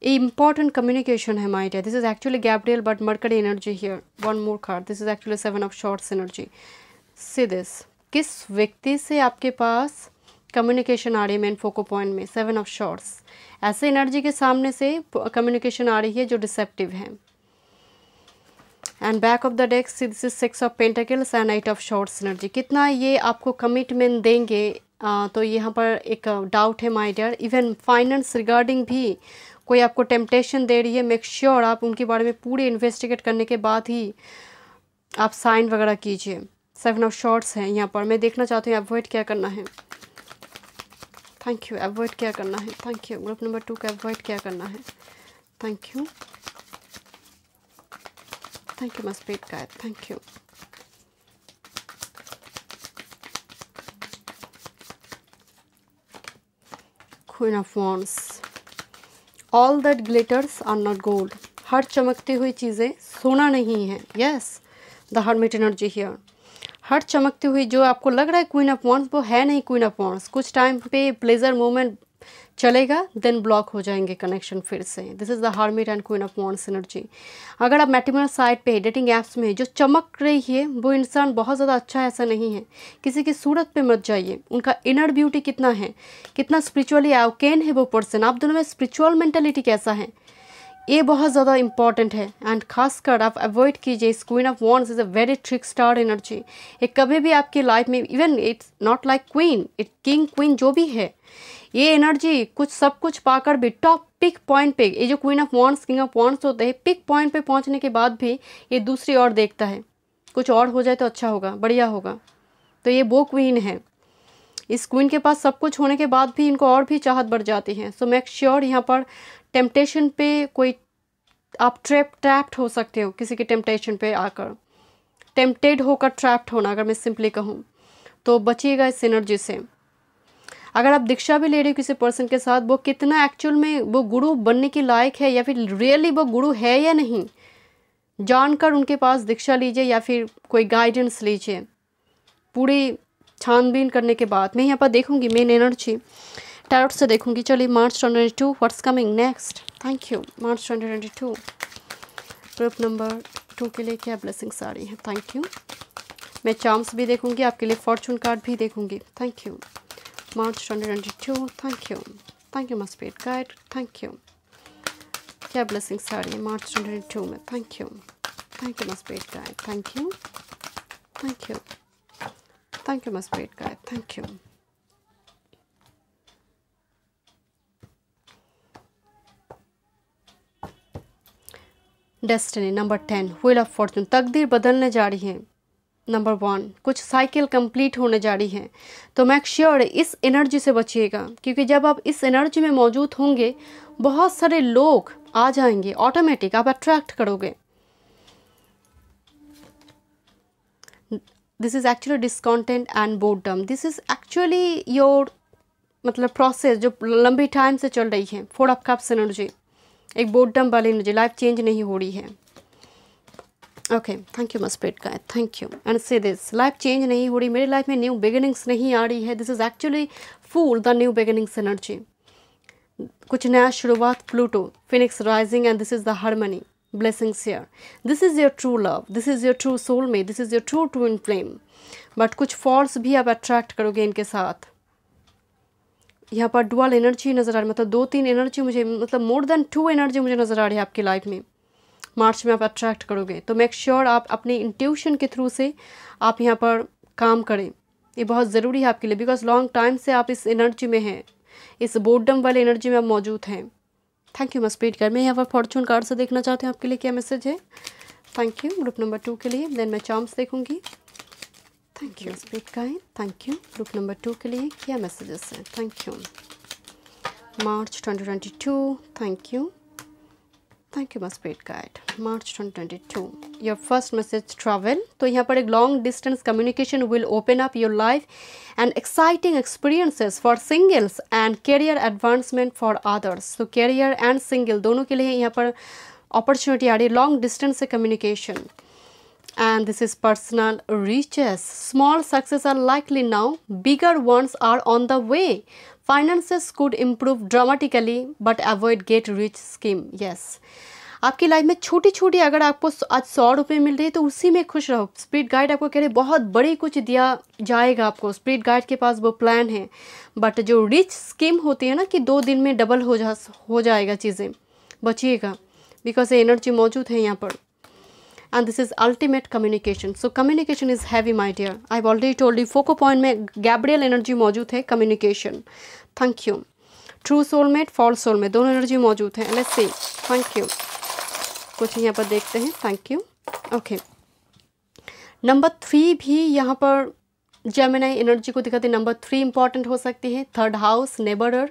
Important communication hai my dear. This is actually Gabriel but Mercury energy here. One more card. This is actually seven of swords energy. See this. kis vyakti se aapke paas communication आ रही है main focal point में seven of swords ऐसे energy के सामने से communication आ रही है जो डिसेप्टिव है and back of the deck this is six of pentacles and eight of swords energy कितना ये आपको कमिटमेंट देंगे आ, तो यहाँ पर एक डाउट है my dear even finance regarding भी कोई आपको टेम्पटेशन दे रही है मेक श्योर sure आप उनके बारे में पूरे इन्वेस्टिगेट करने के बाद ही आप साइन वगैरह कीजिए सेवन ऑफ शॉर्ट्स हैं यहाँ पर मैं देखना चाहती हूँ अवॉइड क्या करना है थैंक यू अवॉइड क्या करना है thank you group number two का अवॉइड क्या करना है thank you Thank you, my spirit guide. Thank you. Queen of Wands. All that glitters are not gold. हर चमकती हुई चीज़ें सोना नहीं है yes the hermit energy here हर चमकती हुई जो आपको लग रहा है क्वीन ऑफ वॉन्स वो है नहीं क्वीन ऑफ वॉन्स कुछ टाइम पे प्लेजर मोमेंट चलेगा देन ब्लॉक हो जाएंगे कनेक्शन फिर से this is the hermit and queen of wands energy अगर आप मेटिमल साइट पे डेटिंग ऐप्स में जो चमक रही है वो इंसान बहुत ज़्यादा अच्छा ऐसा नहीं है किसी की सूरत पे मत जाइए उनका इनर ब्यूटी कितना है कितना स्परिचुअली अवकेन है वो पर्सन आप दोनों में स्परिचुअल मैंटेलिटी कैसा है ये बहुत ज़्यादा इंपॉर्टेंट है एंड खासकर आप अवॉइड कीजिए इस queen of wands is a very trickster energy ये कभी भी आपकी लाइफ में even it's not like queen it king queen जो भी है ये एनर्जी कुछ सब कुछ पाकर भी टॉप पिक पॉइंट पे ये जो queen of wands king of wands होते हैं पिक पॉइंट पे पहुंचने के बाद भी ये दूसरी ओर देखता है कुछ और हो जाए तो अच्छा होगा बढ़िया होगा तो ये वो क्वीन है इस क्वीन के पास सब कुछ होने के बाद भी इनको और भी चाहत बढ़ जाती है सो मेक श्योर यहाँ पर टेम्पटेशन पे कोई आप ट्रैप ट्रैप्ड हो सकते हो किसी के टेम्पटेशन पे आकर टेम्पटेड होकर ट्रैप्ड होना अगर मैं सिंपली कहूँ तो बचिएगा इस एनर्जी से अगर आप दीक्षा भी ले रहे हो किसी पर्सन के साथ वो कितना एक्चुअल में वो गुरु बनने के लायक है या फिर रियली वो गुरु है या नहीं जानकर उनके पास दीक्षा लीजिए या फिर कोई गाइडेंस लीजिए पूरी छानबीन करने के बाद मैं यहाँ पर देखूँगी मेन एनर्जी टैरोट से देखूँगी चलिए March twenty two what's coming next thank you March twenty twenty two group number two के लिए क्या ब्लेसिंग्स आ रही हैं थैंक यू मैं चांस भी देखूँगी आपके लिए फॉर्चून कार्ड भी देखूँगी thank you March 2022 thank you thank you my spirit guide thank you Yeah, blessing sorry. March 2022. Thank twenty two you, thank you thank you you. Thank you. Thank you my spirit thank Thank you. Thank you destiny number ten wheel of fortune तकदीर बदलने जा रही है number one कुछ cycle complete होने जा रही है तो मैक श्योर इस एनर्जी से बचिएगा क्योंकि जब आप इस एनर्जी में मौजूद होंगे बहुत सारे लोग आ जाएंगे ऑटोमेटिक आप अट्रैक्ट करोगे this is actually discontent and boredom this is actually your मतलब प्रोसेस जो लंबी टाइम से चल रही है फोर ऑफ कप्स एनर्जी एक बोर्डम वाली एनर्जी लाइफ चेंज नहीं हो रही है ओके थैंक यू मस्पेट का thank you and see this life change नहीं हो रही मेरी लाइफ में न्यू बिगिनिंग्स नहीं आ रही है this is actually fool the new beginnings energy कुछ नया शुरुआत Pluto phoenix rising and this is the harmony blessings this is your true love this is your true soul में this is your true twin flame but कुछ false भी आप attract करोगे इनके साथ यहाँ पर डुअल एनर्जी नज़र आ रही मतलब दो तीन एनर्जी मुझे मतलब मोर देन टू एनर्जी मुझे नज़र आ रही है आपकी लाइफ में मार्च में आप अट्रैक्ट करोगे तो मेक श्योर sure आप अपने इंट्यूशन के थ्रू से आप यहाँ पर काम करें ये बहुत ज़रूरी है आपके लिए बिकॉज लॉन्ग टाइम से आप इस एनर्जी में हैं इस बोर्डम वाले एनर्जी में आप मौजूद हैं थैंक यू स्पीड कर मैं यहाँ पर फॉर्चून कार्ड से देखना चाहती हूँ आपके लिए क्या मैसेज है thank you group number two के लिए देन मैं चांस देखूँगी थैंक यू स्पीड का है thank you group number two के लिए क्या मैसेजेस हैं thank you March twenty twenty two thank you thank you much पेट guide March 2022 your first message travel तो यहाँ पर एक long distance communication will open up your life and exciting experiences for singles and career advancement for others तो career and single दोनों के लिए यहाँ पर अपॉर्चुनिटी आ रही है लॉन्ग डिस्टेंस से communication and this is personal riches small success are likely now bigger ones are on the way finances could improve dramatically but avoid get rich scheme yes आपकी लाइफ में छोटी छोटी अगर आपको आज सौ रुपये मिल रही है तो उसी में खुश रहो स्पीड गाइड आपको कह रहे बहुत बड़ी कुछ दिया जाएगा आपको स्पीड गाइड के पास वो प्लान है बट जो रिच स्कीम होती है ना कि दो दिन में डबल हो जा हो जाएगा चीज़ें बचिएगा बिकॉज एनर्जी मौजूद है यहाँ पर and this is ultimate communication so communication is heavy my dear i've already told you focal point में गैब्रियल एनर्जी मौजूद है communication thank you true soulmate false soulmate दोनों एनर्जी मौजूद है लेट्स सी थैंक यू कुछ यहाँ पर देखते हैं thank you okay number three भी यहाँ पर जेमिनाई एनर्जी को दिखाते नंबर थ्री इंपॉर्टेंट हो सकती है third house neighbour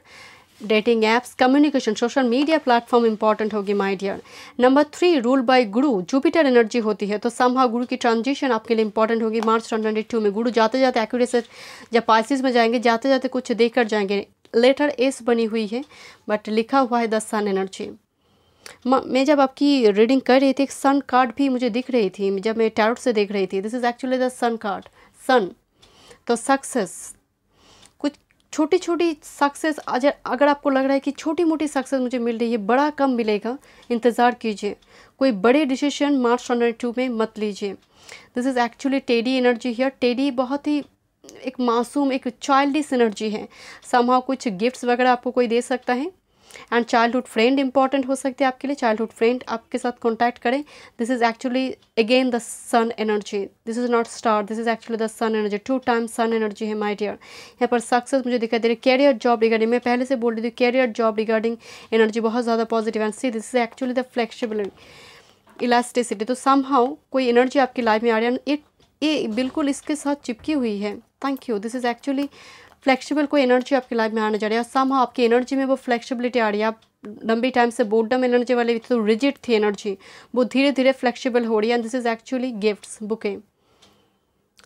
dating apps communication social media platform important होगी my dear number three rule by Guru Jupiter energy होती है तो समहा गुरु की ट्रांजिशन आपके लिए इंपॉर्टेंट होगी मार्च ट्वेंटी टू में गुरु जाते जाते एक्यूरेसर जब पाइसिस में जाएंगे जाते जाते कुछ देख कर जाएंगे लेटर एस बनी हुई है बट लिखा हुआ है द सन एनर्जी मैं जब आपकी रीडिंग कर रही थी एक सन कार्ड भी मुझे दिख रही थी जब मैं टैरोट से देख रही थी this is actually the sun card sun तो सक्सेस छोटी छोटी सक्सेस अगर अगर आपको लग रहा है कि छोटी मोटी सक्सेस मुझे मिल रही है बड़ा कम मिलेगा इंतज़ार कीजिए कोई बड़े डिसीजन मार्च ट्वेंटी टू में मत लीजिए this is actually teddy energy here teddy बहुत ही एक मासूम एक चाइल्डिस एनर्जी है समाव कुछ गिफ्ट्स वगैरह आपको कोई दे सकता है एंड चाइल्डहुड फ्रेंड इंपॉर्टेंट हो सकते हैं आपके लिए चाइल्डहुड फ्रेंड आपके साथ कॉन्टैक्ट करें this is actually again the sun energy this is not star this is actually the sun energy two time sun energy है माई डियर यहाँ पर सक्सेस मुझे दिखाई दे रही है कैरियर जॉब रिगार्डिंग मैं पहले से बोल रही थी कैरियर जॉब रिगार्डिंग एनर्जी बहुत ज़्यादा positive and C this is actually the flexibility elasticity तो सम हाउ कोई एनर्जी आपकी लाइफ में आ रही है ये बिल्कुल इसके साथ चिपकी हुई है thank you this is actually flexible कोई एनर्जी आपकी लाइफ में आने जा रही है सम आपकी एनर्जी में वो फ्लेक्सिबिलिटी आ रही है आप लंबी टाइम से बोर्डम एनर्जी वाली तो रिजिड थी एनर्जी वो धीरे धीरे फ्लेक्सिबल हो रही है and this is actually gifts बुकें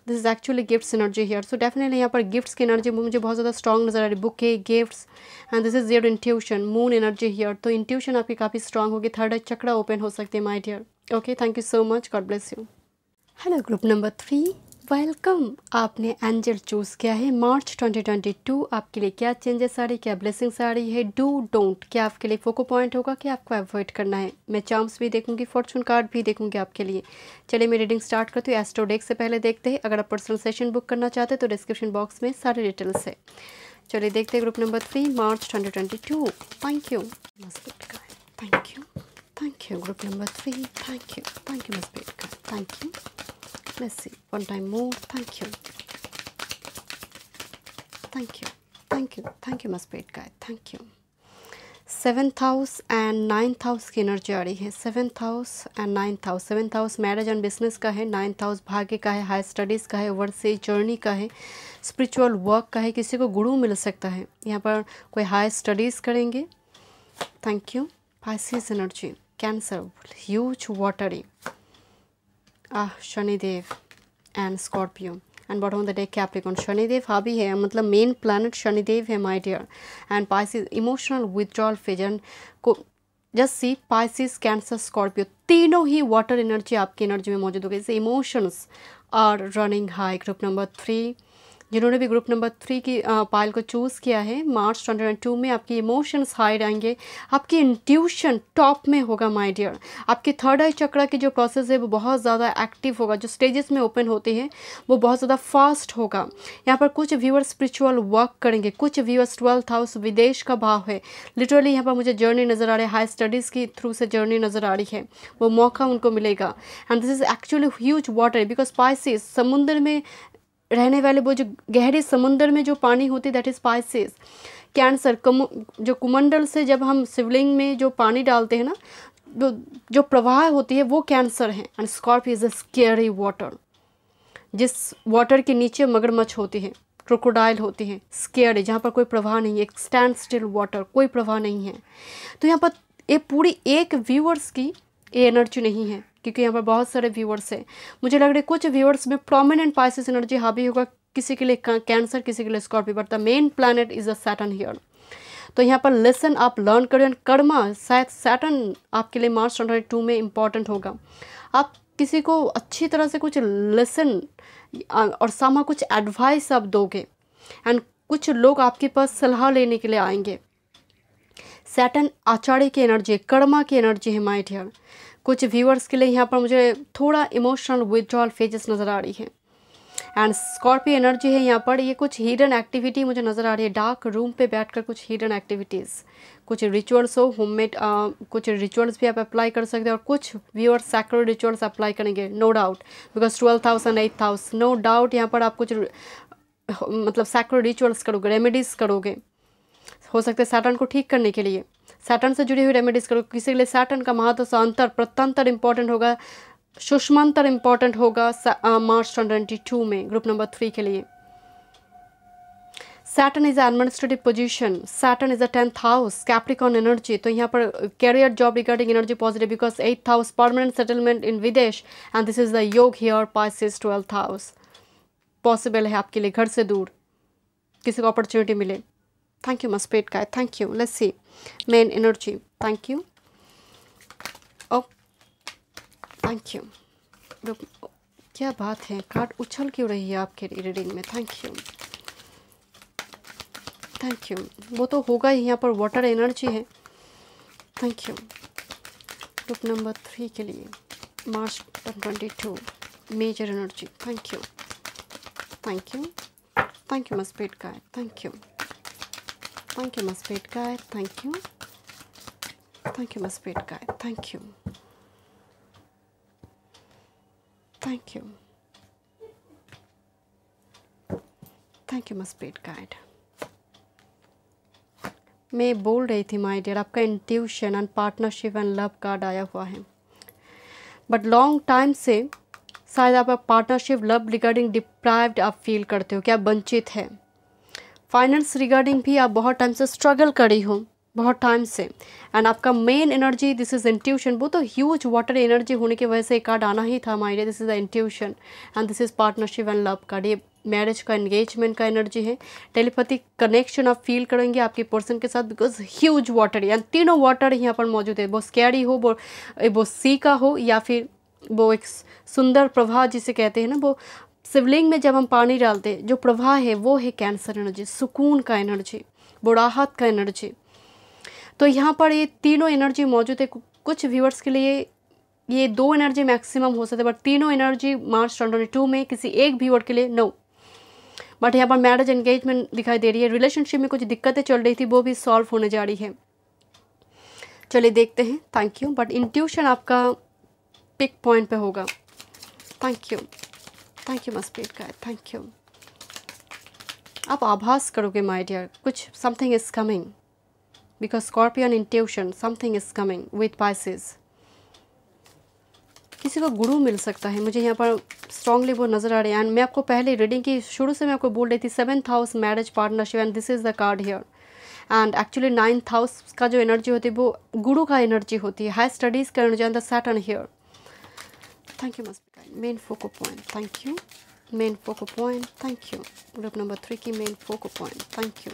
this is actually gifts energy here so definitely यहाँ पर गिफ्ट्स की एनर्जी मुझे बहुत ज़्यादा स्ट्रॉन्ग नजर आ रही bouquet gifts and this is your intuition moon energy here तो इंट्यूशन आपकी काफ़ी स्ट्रॉन्ग होगी थर्ड आई चक्रा ओपन हो सकती है my dear okay thank you so much God bless you hello group number three welcome आपने एंजल चूज़ किया है मार्च 2022 आपके लिए क्या चेंजेस साड़ी क्या ब्लेसिंग साड़ी है डू डोंट क्या आपके लिए फोको पॉइंट होगा कि आपको अवॉइड करना है मैं चार्म्स भी देखूंगी फॉर्चून कार्ड भी देखूंगी आपके लिए चलिए मैं रीडिंग स्टार्ट करती हूँ एस्ट्रोडेक से पहले देखते हैं अगर आप पर्सनल सेशन बुक करना चाहते हैं तो डिस्क्रिप्शन बॉक्स में सारे डिटेल्स है चलिए देखते हैं group number three March twenty thank you thank you thank you group number three thank you thank you thank you Let's see. One time more. Thank you. Thank you. Thank you. Thank you, Maspeed guy. Thank you. Seventh house and ninth house की energy आ रही है seventh house and ninth house seventh house marriage and business का है ninth house भाग्य का है higher studies का है ओवरसीज जर्नी का है स्पिरिचुअल वर्क का है किसी को गुरु मिल सकता है यहाँ पर कोई हायर स्टडीज़ करेंगे thank you Pisces energy Cancer huge watering ah Shanidev and Scorpio and bottom of the deck Capricorn Shanidev हावी है मतलब मेन प्लानट शनिदेव है my dear and Pisces emotional withdrawal phase and को just see Pisces Cancer Scorpio तीनों ही water energy आपकी energy में मौजूद हो गई जैसे emotions are running high group number three जिन्होंने भी ग्रुप नंबर थ्री की पायल को चूज़ किया है मार्च टू में आपकी इमोशंस हाई रहेंगे आपकी इंट्यूशन टॉप में होगा माय डियर आपके थर्ड आई चक्रा की जो प्रोसेस है वो बहुत ज़्यादा एक्टिव होगा जो स्टेजेस में ओपन होते हैं वो बहुत ज़्यादा फास्ट होगा यहाँ पर कुछ व्यूअर्स स्पिरिचुअल वर्क करेंगे कुछ व्यूअर्स ट्वेल्थ हाउस विदेश का भाव है लिटरली यहाँ पर मुझे जर्नी नज़र आ रही है हाई स्टडीज़ के थ्रू से जर्नी नज़र आ रही है वो मौका उनको मिलेगा and this is actually huge water because Pisces समुद्र में रहने वाले वो जो गहरे समुंदर में जो पानी होते दैट इज़ स्पाइसेस कैंसर कम जो कुमंडल से जब हम शिवलिंग में जो पानी डालते हैं ना जो जो प्रवाह होती है वो कैंसर है and Scorpio is a scary water जिस वाटर के नीचे मगरमच्छ होती है क्रोकोडाइल होती है स्केयर जहाँ पर कोई प्रवाह नहीं है एक स्टैंड स्टिल वाटर कोई प्रवाह नहीं है तो यहाँ पर ये पूरी एक व्यूअर्स की ये एनर्जी नहीं है क्योंकि यहाँ पर बहुत सारे व्यूअर्स हैं मुझे लग रहा है कुछ व्यूअर्स में प्रोमिनेंट पाइसिस एनर्जी हावी होगा किसी के लिए कैंसर किसी के लिए Scorpio but the main planet is the Saturn here तो यहाँ पर लेसन आप लर्न एंड कर्मा शायद सैटन आपके लिए मार्च ट्वेंटी टू में इम्पॉर्टेंट होगा आप किसी को अच्छी तरह से कुछ लेसन और सामा कुछ एडवाइस आप दोगे एंड कुछ लोग आपके पास सलाह लेने के लिए आएंगे सैटन आचार्य की एनर्जी कर्मा की एनर्जी है माइट हेयर कुछ व्यूअर्स के लिए यहाँ पर मुझे थोड़ा इमोशनल विदड्रॉल फेजेस नज़र आ रही है एंड स्कॉर्पियो एनर्जी है यहाँ पर ये कुछ हिडन एक्टिविटी मुझे नज़र आ रही है डार्क रूम पे बैठकर कुछ हिडन एक्टिविटीज़ कुछ रिचुअल्स हो होममेड कुछ रिचुअल्स भी आप अप्लाई कर सकते हैं और कुछ व्यूअर सैक्रो रिचुअल्स अप्लाई करेंगे no doubt because twelfth house and eighth house no doubt यहाँ पर आप कुछ मतलब सैक्रो रिचुअल्स करोगे रेमेडीज़ करोगे हो सकते हैं सैटर्न को ठीक करने के लिए सैटर्न से जुड़ी हुई रेमेडीज करो किसी के लिए सैटर्न का महत्व तो अंतर प्रत्यंतर इंपॉर्टेंट होगा सुष्मांतर इंपॉर्टेंट होगा मार्च ट्वेंटी टू में ग्रुप नंबर थ्री के लिए Saturn is administrative position Saturn is a tenth house Capricorn energy तो यहाँ पर career job regarding energy positive because eighth house permanent settlement in विदेश and this is the yog here is twelfth house possible है आपके लिए घर से दूर किसी को अपॉर्चुनिटी मिले thank you Musprate guy thank you let's see main energy thank you oh thank you क्या बात है कार्ड उछल क्यों रही है आपके रीडिंग में थैंक यू थैंक यू वो तो होगा ही यहाँ पर वाटर एनर्जी है thank you group number three के लिए March twenty two major energy thank you thank you thank you मस्पेट का thank you Thank you, my spirit thank Thank you. Thank you, my spirit guide. Thank you. Thank you. Thank you मस्पेट guide मैं बोल रही थी my dear आपका intuition and partnership and love card आया हुआ है but long time से शायद आप पार्टनरशिप लव रिगार्डिंग डिप्राइव्ड आप फील करते हो क्या वंचित है फाइनेंस रिगार्डिंग भी आप बहुत टाइम से स्ट्रगल करी हो बहुत टाइम से एंड आपका main energy this is intuition वो तो ह्यूज वाटर एनर्जी होने की वजह से एक कार्ड आना ही था हमारे लिए this is the intuition and this is partnership and love card ये मैरिज का एंगेजमेंट का एनर्जी है टेलीपैथिक कनेक्शन आप फील करेंगे आपके पर्सन के साथ बिकॉज ह्यूज वाटर एंड तीनों वाटर यहाँ पर मौजूद है वो स्कैरी हो वो वो सी का हो या फिर वो एक सुंदर प्रवाह जिसे कहते हैं ना वो शिवलिंग में जब हम पानी डालते हैं जो प्रवाह है वो है कैंसर एनर्जी सुकून का एनर्जी बुढ़ाहत का एनर्जी तो यहाँ पर ये तीनों एनर्जी मौजूद है कुछ व्यूअर्स के लिए ये दो एनर्जी मैक्सिमम हो सकते बट तीनों एनर्जी मार्च ट्वेंटी टू में किसी एक व्यूअर के लिए नो बट यहाँ पर मैरिज एंगेजमेंट दिखाई दे रही है रिलेशनशिप में कुछ दिक्कतें चल रही थी वो भी सॉल्व होने जा रही है चलिए देखते हैं थैंक यू बट इंट्यूशन आपका पिक पॉइंट पे होगा thank you thank you my spirit गाय थैंक यू आप आभास करोगे माय डियर कुछ something is coming because scorpion intuition something is coming with Pisces किसी को गुरु मिल सकता है मुझे यहाँ पर स्ट्रांगली वो नज़र आ रहे हैं एंड मैं आपको पहले रीडिंग की शुरू से मैं आपको बोल रही थी seventh house marriage partnership and this is the card here and actually ninth house का जो एनर्जी होती है वो गुरु का एनर्जी होती है हाई स्टडीज़ का energy and the Saturn here thank you much point main focal point thank you main focal point thank you group number three की main focal point thank you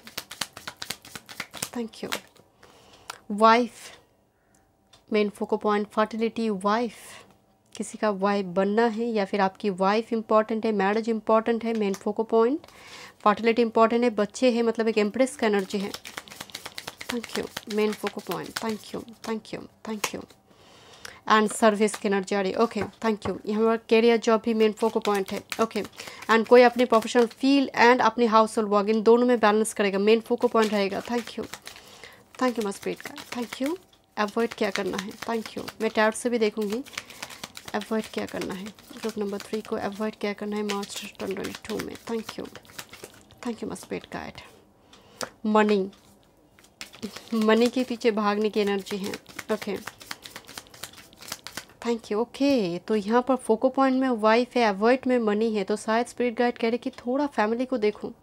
thank you wife main focal point fertility wife किसी का wife बनना है या फिर आपकी wife important है marriage important है main focal point fertility important है बच्चे हैं मतलब एक एम्प्रेस का एनर्जी है thank you main focal point thank you thank you thank you and service के नर्जरी ओके थैंक यू ये हमारा कैरियर जॉब भी मेन फोको पॉइंट है ओके एंड कोई अपनी प्रोफेशनल फील्ड एंड अपनी हाउस होल्ड वर्क इन दोनों में बैलेंस करेगा मेन फोको पॉइंट रहेगा thank you thank you my spirit का थैंक यू एवॉइड क्या करना है थैंक यू मैं टैब से भी देखूँगी एवॉइड क्या करना है ग्रुप नंबर थ्री को एवॉइड क्या करना है मार्च ट्वेंटी टू में थैंक यू थैंक यू का एड मनी मनी के पीछे भागने की एनर्जी है okay okay. Thank you okay तो यहाँ पर फोको पॉइंट में वाइफ है अवॉइड में मनी है तो शायद स्पिरिट गाइड कह रहे कि थोड़ा फैमिली को देखूँ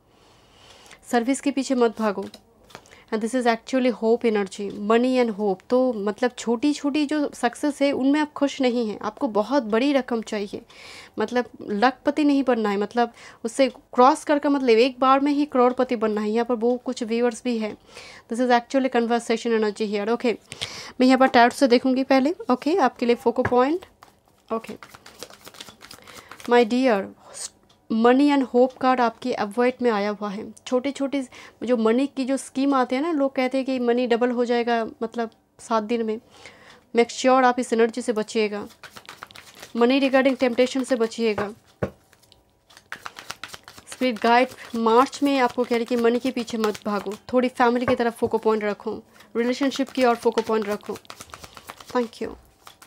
सर्विस के पीछे मत भागो and this is actually hope energy money and hope तो मतलब छोटी छोटी जो सक्सेस है उनमें आप खुश नहीं हैं आपको बहुत बड़ी रकम चाहिए मतलब लखपति नहीं बनना है मतलब उससे क्रॉस कर का मतलब एक बार में ही करोड़पति बनना है यहाँ पर वो कुछ व्यूअर्स भी है this is actually conversation energy here okay मैं यहाँ पर टैट से देखूँगी पहले ओके okay, आपके लिए focal point okay my dear money and hope card आपके अवॉइड में आया हुआ है छोटे छोटे जो मनी की जो स्कीम आते हैं ना लोग कहते हैं कि मनी डबल हो जाएगा मतलब सात दिन में मेक श्योर आप इस एनर्जी से बचिएगा मनी रिगार्डिंग टेम्पटेशन से बचिएगा स्पिरिट गाइड मार्च में आपको कह रही कि मनी के पीछे मत भागो थोड़ी फैमिली की तरफ फोको पॉइंट रखो रिलेशनशिप की और फोको पॉइंट रखो thank you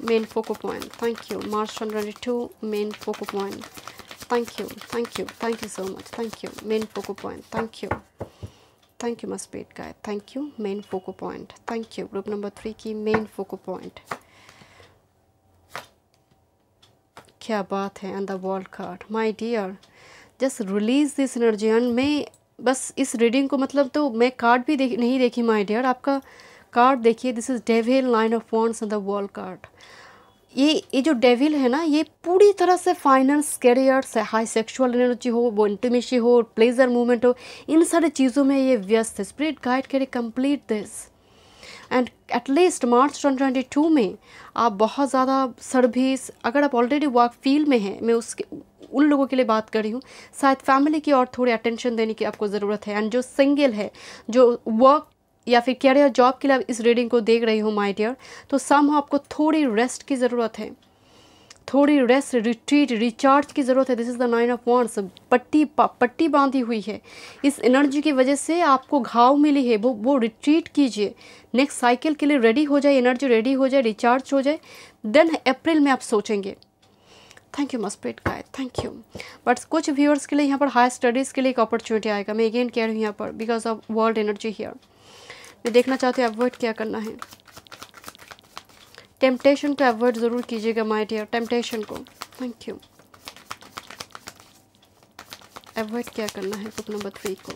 main focal point thank you March one twenty two main focal point Thank you, thank you, thank you so much. Thank you, main focal point. Thank you, thank you, my spirit guide Thank you, main focal point. Thank you, group number three की main focal point. क्या बात है on the wall card my dear just release this energy and मैं बस इस reading को मतलब तो मैं कार्ड भी देख नहीं देखी माई डियर आपका कार्ड देखिए this is devil nine of wands on the wall card ये ये जो डेविल है ना ये पूरी तरह से फाइनेंस कैरियर से हाई सेक्सुअल एनर्जी हो वो इंटीमेसी हो प्लेजर मूवमेंट हो इन सारी चीज़ों में ये व्यस्त है spirit guide carry complete this and at least March twenty twenty two में आप बहुत ज़्यादा सर्विस अगर आप ऑलरेडी वर्क फील्ड में हैं मैं उसके उन लोगों के लिए बात कर रही हूँ शायद फैमिली की और थोड़ी अटेंशन देने की आपको ज़रूरत है एंड जो सिंगल है जो वर्क या फिर कैरियर जॉब के लिए आप इस रीडिंग को देख रही हो माई डियर तो सम आपको थोड़ी रेस्ट की ज़रूरत है थोड़ी रेस्ट रिट्रीट रिचार्ज की ज़रूरत है this is the nine of wands पट्टी पट्टी बांधी हुई है इस एनर्जी की वजह से आपको घाव मिली है वो वो रिट्रीट कीजिए नेक्स्ट साइकिल के लिए रेडी हो जाए एनर्जी रेडी हो जाए रिचार्ज हो जाए देन अप्रैल में आप सोचेंगे थैंक यू मस्पेट का थैंक यू बट कुछ व्यूअर्स के लिए यहाँ पर हायर स्टडीज़ के लिए एक अपॉर्चुनिटी आएगा मैं अगेन कह रही हूँ यहाँ पर because of world energy here ये देखना चाहते हैं अवॉइड क्या करना है टेम्पटेशन को अवॉइड ज़रूर कीजिएगा माई डियर टेम्पटेशन को थैंक यू अवॉइड क्या करना है बुक नंबर थ्री को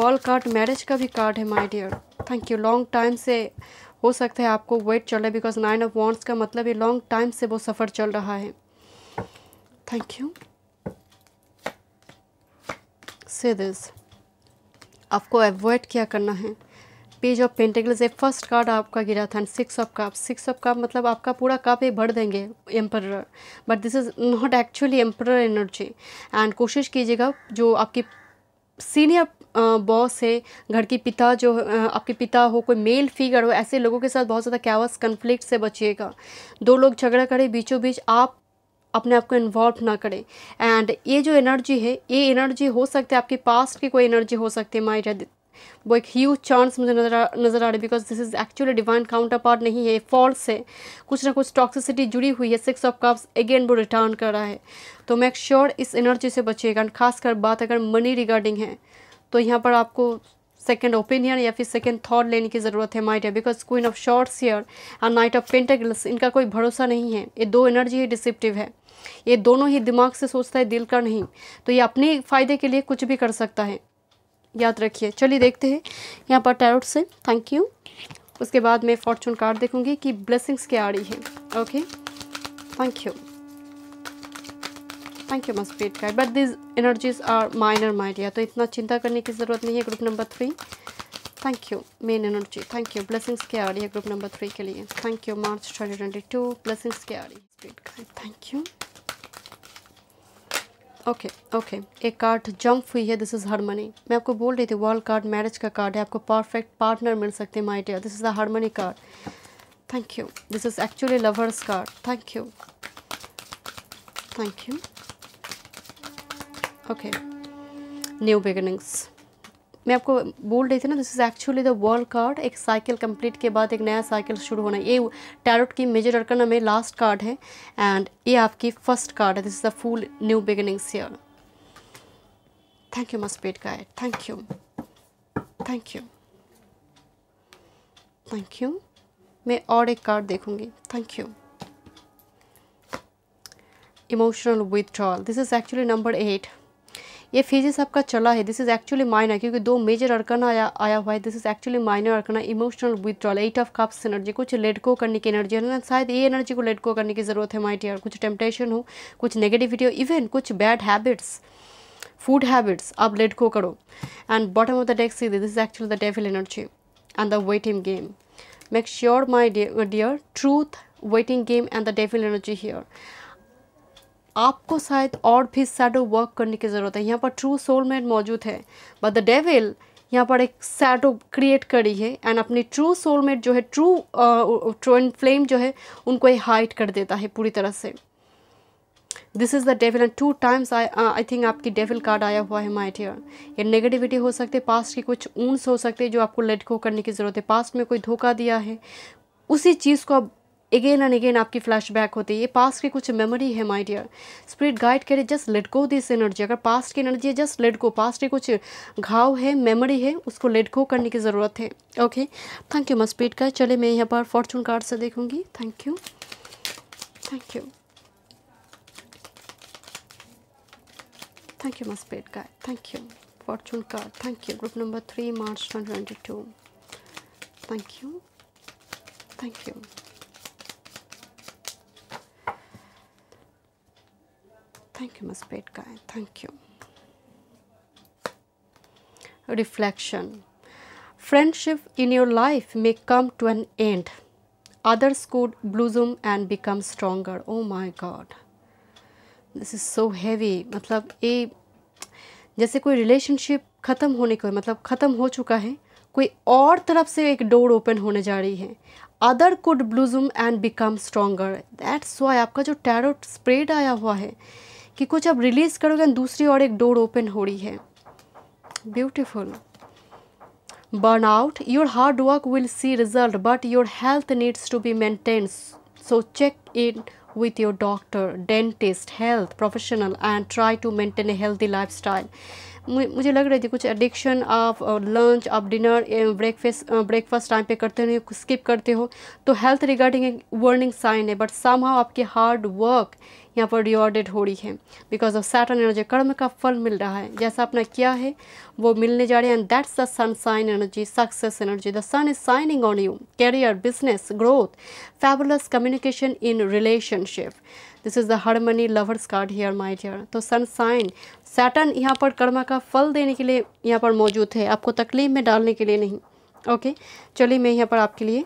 वॉल कार्ड मैरिज का भी कार्ड है my dear thank you long time से हो सकता है आपको वेट चल रहा है बिकॉज नाइन ऑफ वॉन्ट्स का मतलब ये लॉन्ग टाइम से वो सफ़र चल रहा है थैंक यू से दिस आपको अवॉइड क्या करना है पेज ऑफ पेंटेकल से फर्स्ट कार्ड आपका गिरा था six of cup six of cup मतलब आपका पूरा कप ये भर देंगे emperor but this is not actually emperor energy and कोशिश कीजिएगा जो आपकी सीनियर बॉस है घर के पिता जो आपके पिता हो कोई मेल फिगर हो ऐसे लोगों के साथ बहुत ज़्यादा कैवस कन्फ्लिक्ट से बचिएगा दो लोग झगड़ा करें बीचों बीच आप अपने आप को इन्वॉल्व ना करें एंड ये जो एनर्जी है ये एनर्जी हो सकती है आपके पास्ट की कोई एनर्जी हो सकती है माई वो एक ह्यूज चांस मुझे नज़र आ नज़र आ रहा है because this is actually divine counterpart नहीं है फॉल्स है कुछ ना कुछ टॉक्सिसिटी जुड़ी हुई है सिक्स ऑफ कप्स अगेन वो रिटर्न कर रहा है तो मेक श्योर sure इस एनर्जी से बचिएगा खासकर बात अगर मनी रिगार्डिंग है तो यहाँ पर आपको सेकेंड ओपिनियन या फिर सेकेंड थॉट लेने की ज़रूरत है माइट है because queen of swords here and knight of pentacles इनका कोई भरोसा नहीं है ये दो एनर्जी ही डिसिप्टिव है ये दोनों ही दिमाग से सोचता है दिल का नहीं तो ये अपने फ़ायदे के लिए कुछ भी कर सकता है याद रखिए चलिए देखते हैं यहाँ पर टैरोट से थैंक यू उसके बाद मैं फॉर्चून कार्ड देखूंगी कि ब्लेसिंग्स क्या आ रही है okay thank you thank you must wait guide but these energies are minor media तो इतना चिंता करने की ज़रूरत नहीं है group number three thank you main energy thank you blessings क्या आ रही है ग्रुप नंबर थ्री के लिए thank you March twenty twenty two blessings क्या आ रही है थैंक यू ओके ओके एक कार्ड जंप हुई है दिस इज़ हारमनी मैं आपको बोल रही थी वर्ल्ड कार्ड मैरिज का कार्ड है आपको परफेक्ट पार्टनर मिल सकते हैं my dear this is the harmony card thank you this is actually lovers card thank you thank you okay new beginnings मैं आपको बोल रही थी ना this is actually the world card एक साइकिल कंप्लीट के बाद एक नया साइकिल शुरू होना ये टैरोट की मेजर अर्कन में लास्ट कार्ड है एंड ये आपकी फर्स्ट कार्ड है this is the full new beginnings year thank you मस्पेट guide thank you thank you thank you मैं और एक कार्ड देखूंगी thank you emotional withdrawal this is actually number eight ये phases आपका चला है दिस इज़ एक्चुअली माइनर क्योंकि दो मेजर अर्कन आया आया हुआ है this is actually minor arcana emotional withdrawal eight of cups energy कुछ लेटको करने की एनर्जी है ना शायद ये एनर्जी को लेटको करने की ज़रूरत है माइटी और कुछ टेम्पटेशन हो कुछ नेगेटिविटी हो इवन कुछ बैड हैबिट्स फूड हैबिट्स आप लेटको करो and bottom of the decks see this is actually the devil energy and the waiting game make sure my dear truth waiting game and the devil energy here आपको शायद और भी shadow work करने की ज़रूरत है यहाँ पर ट्रू सोलमेट मौजूद है बट द डेविल यहाँ पर एक सैडो क्रिएट करी है एंड अपनी ट्रू सोलमेट जो है ट्रू ट्रू एंड फ्लेम जो है उनको ये हाइट कर देता है पूरी तरह से this is the devil and two times I I think आपकी डेविल कार्ड आया हुआ है माई डियर ये नेगेटिविटी हो सकती है पास्ट की कुछ ऊंस हो सकते हैं जो आपको लेट को करने की ज़रूरत है पास्ट में कोई धोखा दिया है उसी चीज़ को आप अगेन एंड अगेन आपकी फ्लैशबैक होती है ये पास्ट की कुछ मेमोरी है माय डियर स्पिरिट गाइड करे just let go this energy अगर पास्ट की एनर्जी है जस्ट लेट गो पास्ट के कुछ घाव है मेमोरी है उसको लेट गो करने की ज़रूरत है ओके थैंक यू मैं स्पिरिट गाइड चले मैं यहाँ पर फॉर्चून कार्ड से देखूँगी thank you thank you thank you my thank you fortune you thank you group number three March twenty twenty two thank you thank you thank you must wait का thank you reflection friendship in your life may come to an end others could blossom and become stronger oh my God this is so heavy मतलब ये जैसे कोई relationship ख़त्म होने को मतलब ख़त्म हो चुका है कोई और तरफ से एक डोर ओपन होने जा रही है other could bloom and become stronger that's why आपका जो टैरो स्प्रेड आया हुआ है कि कुछ अब रिलीज करोगे दूसरी और एक डोर ओपन हो रही है beautiful burn out your hard work will see result but your health needs to be maintain so check in with your doctor dentist health professional and try to maintain a healthy lifestyle मुझे लग रहा है कि कुछ addiction आप lunch आप dinner breakfast breakfast time पे करते हो स्किप करते हो तो हेल्थ रिगार्डिंग एक वर्निंग साइन है बट सम आपके हार्ड वर्क यहाँ पर रिवॉर्डेड हो रही है बिकॉज ऑफ सैटर्न एनर्जी कर्म का फल मिल रहा है जैसा आपने किया है वो मिलने जा रहे हैं and that's the sun sign energy success energy the sun is shining on you career business growth fabulous communication in relationship this is the harmony lovers card here my dear तो सन साइन सैटन यहाँ पर कर्म का फल देने के लिए यहाँ पर मौजूद है आपको तकलीफ में डालने के लिए नहीं ओके okay? चलिए मैं यहाँ पर आपके लिए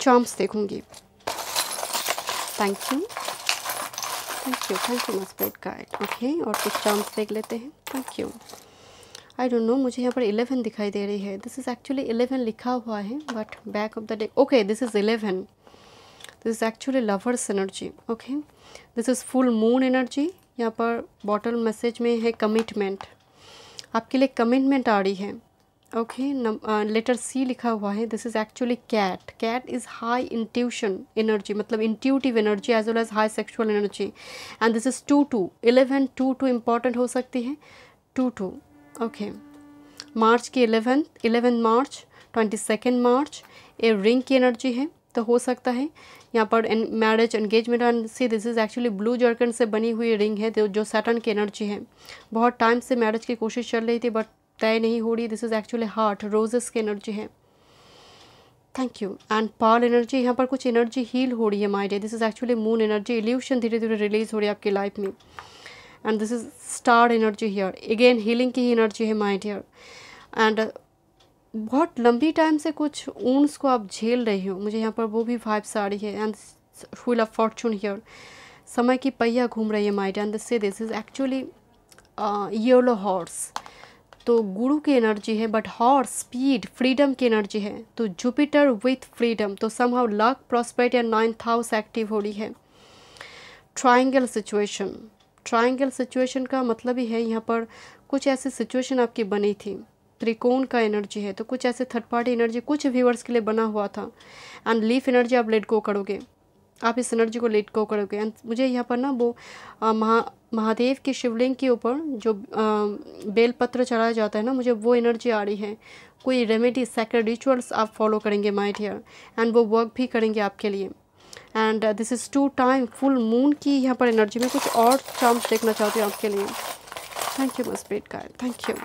चॉम्प्स देखूँगी thank you thank you thank you मस्ट गाइड ओके और कुछ चांस देख लेते हैं thank you I don't know मुझे यहाँ पर इलेवन दिखाई दे रही है दिस इज़ एक्चुअली इलेवन लिखा हुआ है but back of the day okay this is eleven this is actually lovers energy okay this is full moon energy यहाँ पर बॉटल मैसेज में है कमिटमेंट आपके लिए कमिटमेंट आ रही है ओके लेटर सी लिखा हुआ है this is actually cat cat is high intuition energy मतलब intuitive energy as well as high sexual energy and this is two two eleven two two important हो सकती है टू टू ओके मार्च की eleven eleven March twenty second March a ring की energy है तो हो सकता है यहाँ पर marriage engagement and C this is actually blue zircon से बनी हुई रिंग है तो जो सैटन की एनर्जी है बहुत टाइम से मैरिज की कोशिश चल रही थी बट तय नहीं हो रही this is actually heart roses की एनर्जी है thank you and pal energy यहाँ पर कुछ एनर्जी हील हो रही है my dear this is actually moon energy illusion धीरे धीरे रिलीज हो रही है आपकी लाइफ में and this is star energy here again healing की ही एनर्जी है माई डियर एंड बहुत लंबी टाइम से कुछ ऊन्स को आप झेल रहे हो मुझे यहाँ पर वो भी वाइब्स आ रही है and full of fortune here समय की पहिया घूम रही है my dear and this this is actually yellow horse तो गुरु की एनर्जी है बट हॉर्स स्पीड फ्रीडम की एनर्जी है तो जुपिटर विथ फ्रीडम तो समहाउ लक प्रॉस्पेक्ट या नाइन्थ हाउस एक्टिव हो रही है ट्राइंगल सिचुएशन ट्राइंगल सिचुएशन का मतलब ही है यहाँ पर कुछ ऐसी सिचुएशन आपकी बनी थी त्रिकोण का एनर्जी है तो कुछ ऐसे थर्ड पार्टी एनर्जी कुछ व्यूअर्स के लिए बना हुआ था एंड लीफ एनर्जी आप लेट गो करोगे आप इस एनर्जी को लेट गो करोगे एंड मुझे यहाँ पर ना वो महा महादेव के शिवलिंग के ऊपर जो बेलपत्र चढ़ाया जाता है ना मुझे वो एनर्जी आ रही है कोई रेमेडी सेक्रेड रिचुअल्स आप फॉलो करेंगे माई डियर एंड वो वर्क भी करेंगे आपके लिए and this is two time full moon की यहाँ पर एनर्जी में कुछ और चांस देखना चाहती हूँ आपके लिए थैंक यू मस्पेट guy thank you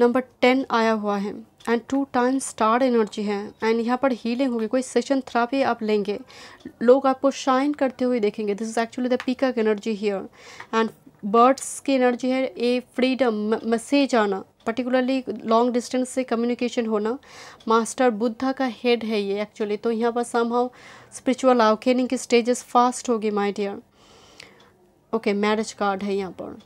number ten आया हुआ है and two time star energy है एंड यहाँ पर हीलिंग होगी कोई सेशन थेरापी आप लेंगे लोग आपको शाइन करते हुए देखेंगे this is actually the peacock energy here and birds की एनर्जी है ए फ्रीडम मैसेज आना पर्टिकुलरली लॉन्ग डिस्टेंस से कम्युनिकेशन होना मास्टर बुद्धा का हेड है ये एक्चुअली तो यहाँ पर सम हाउ स्परिचुअल आउकेनिंग की स्टेजेस फास्ट होगी my dear okay marriage card है यहाँ पर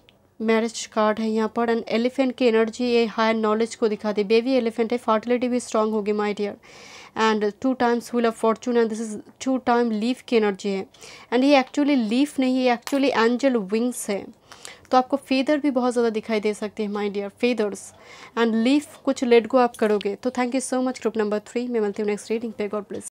मैरिज कार्ड है यहाँ पर एंड एलिफेंट की एनर्जी ये हायर नॉलेज को दिखाती है बेबी एलिफेंट है फर्टिलिटी भी स्ट्रांग होगी my dear and two times wheel of fortune and this is two time leaf की एनर्जी है एंड ये एक्चुअली लीफ नहीं है एक्चुअली एंजल विंग्स है तो आपको फेदर भी बहुत ज़्यादा दिखाई दे सकते हैं my dear feathers and leaf कुछ लेट गो आप करोगे तो thank you so much group number three मैं मिलती हूँ नेक्स्ट रीडिंग पे गॉड ब्लेस